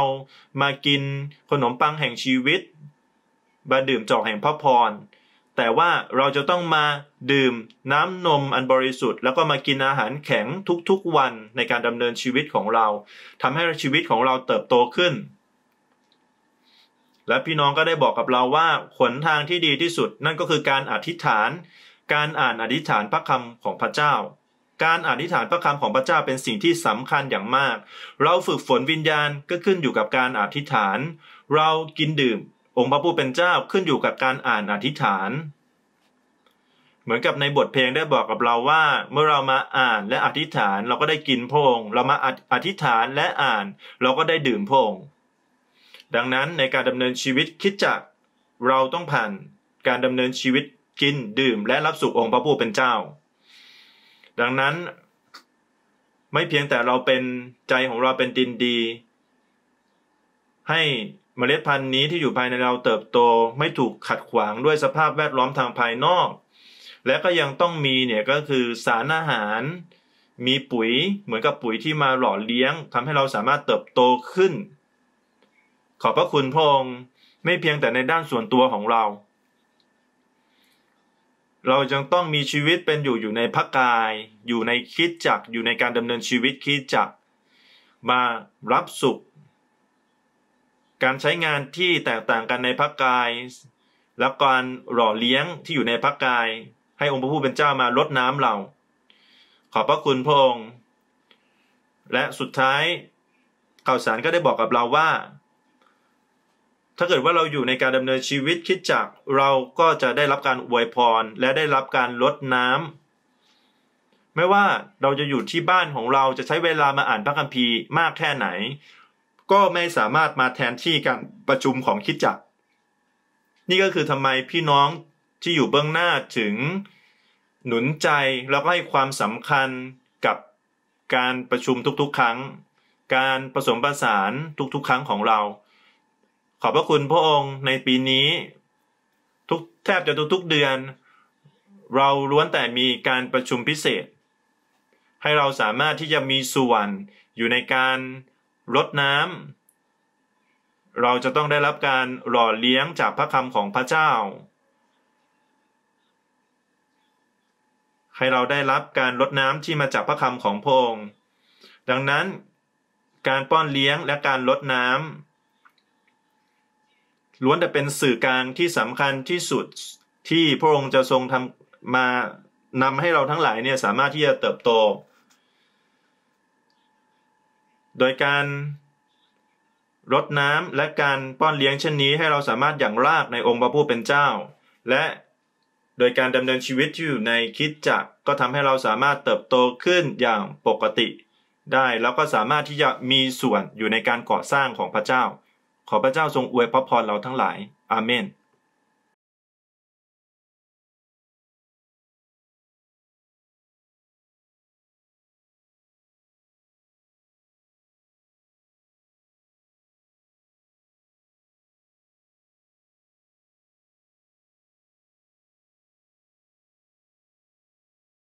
มากินขนมปังแห่งชีวิตมาดื่มจอกแห่งพระพร แต่ว่าเราจะต้องมาดื่มน้ำนมอันบริสุทธิ์แล้วก็มากินอาหารแข็งทุกๆวันในการดำเนินชีวิตของเราทำให้ชีวิตของเราเติบโตขึ้น และพี่น้องก็ได้บอกกับเราว่าขนทางที่ดีที่สุดนั่นก็คือการอธิษฐาน การอ่านอธิษฐานพระคำของพระเจ้าการอธิษฐานพระคำของพระเจ้าเป็นสิ่งที่สำคัญอย่างมาก เราฝึกฝนวิญญาณก็ขึ้นอยู่กับการอธิษฐาน เรากินดื่ม องค์พระผู้เป็นเจ้าขึ้นอยู่กับการอ่านอธิษฐาน เหมือนกับในบทเพลงได้บอกกับเราว่า เมื่อเรามาอ่านและอธิษฐานเราก็ได้กินพระองค์เรามาอธิษฐานและอ่านเราก็ได้ดื่มพระองค์ดังนั้นในการดำเนินชีวิตคิดจัก เราต้องผ่านการดำเนินชีวิตกินดื่ม และรับสุของค์พระผู้เป็นเจ้าดังนั้นไม่เพียงแต่เราเป็นใจของเราเป็นดินดี ให้เมล็ดพันธุ์นี้ที่อยู่ภายในเราเติบโตไม่ถูกขัดขวางด้วยสภาพแวดล้อมทางภายนอก และก็ยังต้องมีเนี่ยก็คือสารอาหาร มีปุ๋ยเหมือนกับปุ๋ยที่มาหล่อเลี้ยงทำให้เราสามารถเติบโตขึ้น ขอบพระคุณพระองค์ไม่เพียงแต่ในด้านส่วนตัวของเราเราจึงต้องมีชีวิตเป็นอยู่อยู่ในพระกาย อยู่ในคิดจักอยู่ในการดำเนินชีวิตคิดจัก มารับสุข การใช้งานที่แตกต่างกันในพระกาย และการหล่อเลี้ยงที่อยู่ในพระกาย ให้องค์พระผู้เป็นเจ้ามาลดน้ำเราขอบพระคุณพระองค์และสุดท้ายข่าวสารก็ได้บอกกับเราว่าถ้าเกิดว่าเราอยู่ในการดำเนินชีวิตคิดจักเราก็จะได้รับการอวยพร และได้รับการลดน้ำ ไม่ว่าเราจะอยู่ที่บ้านของเราจะใช้เวลามาอ่านพระคัมภีร์มากแค่ไหน ก็ไม่สามารถมาแทนที่การประชุมของคิดจักนี่ก็คือทำไมพี่น้องที่อยู่เบื้องหน้าถึงหนุนใจแล้วก็ให้ความสำคัญกับการประชุมทุก ๆ ครั้ง การผสมประสานทุก ๆ ครั้งของเราขอบพระคุณพระองค์ในปีนี้ ทุกแทบจะทุกๆเดือน เราล้วนแต่มีการประชุมพิเศษ ให้เราสามารถที่จะมีส่วนอยู่ในการรดน้ำเราจะต้องได้รับการหล่อเลี้ยงจากพระคำของพระเจ้าให้เราได้รับการรดน้ำที่มาจากพระคำของพระองค์ ดังนั้นการป้อนเลี้ยงและการรดน้ำล้วนแต่เป็นสื่อกลางที่สำคัญที่สุดที่พระองค์จะทรงทำมานำให้เราทั้งหลายเนี่ยสามารถที่จะเติบโต โดยการรดน้ำและการป้อนเลี้ยงเช่นนี้ ให้เราสามารถอย่างรากในองค์พระผู้เป็นเจ้า และโดยการดำเนินชีวิตอยู่ในคิดจักก็ทำให้เราสามารถเติบโตขึ้นอย่างปกติ ได้แล้วก็สามารถที่จะมีส่วนอยู่ในการก่อสร้างของพระเจ้าขอพระเจ้าทรงอวยพระพรเราทั้งหลายอาเมน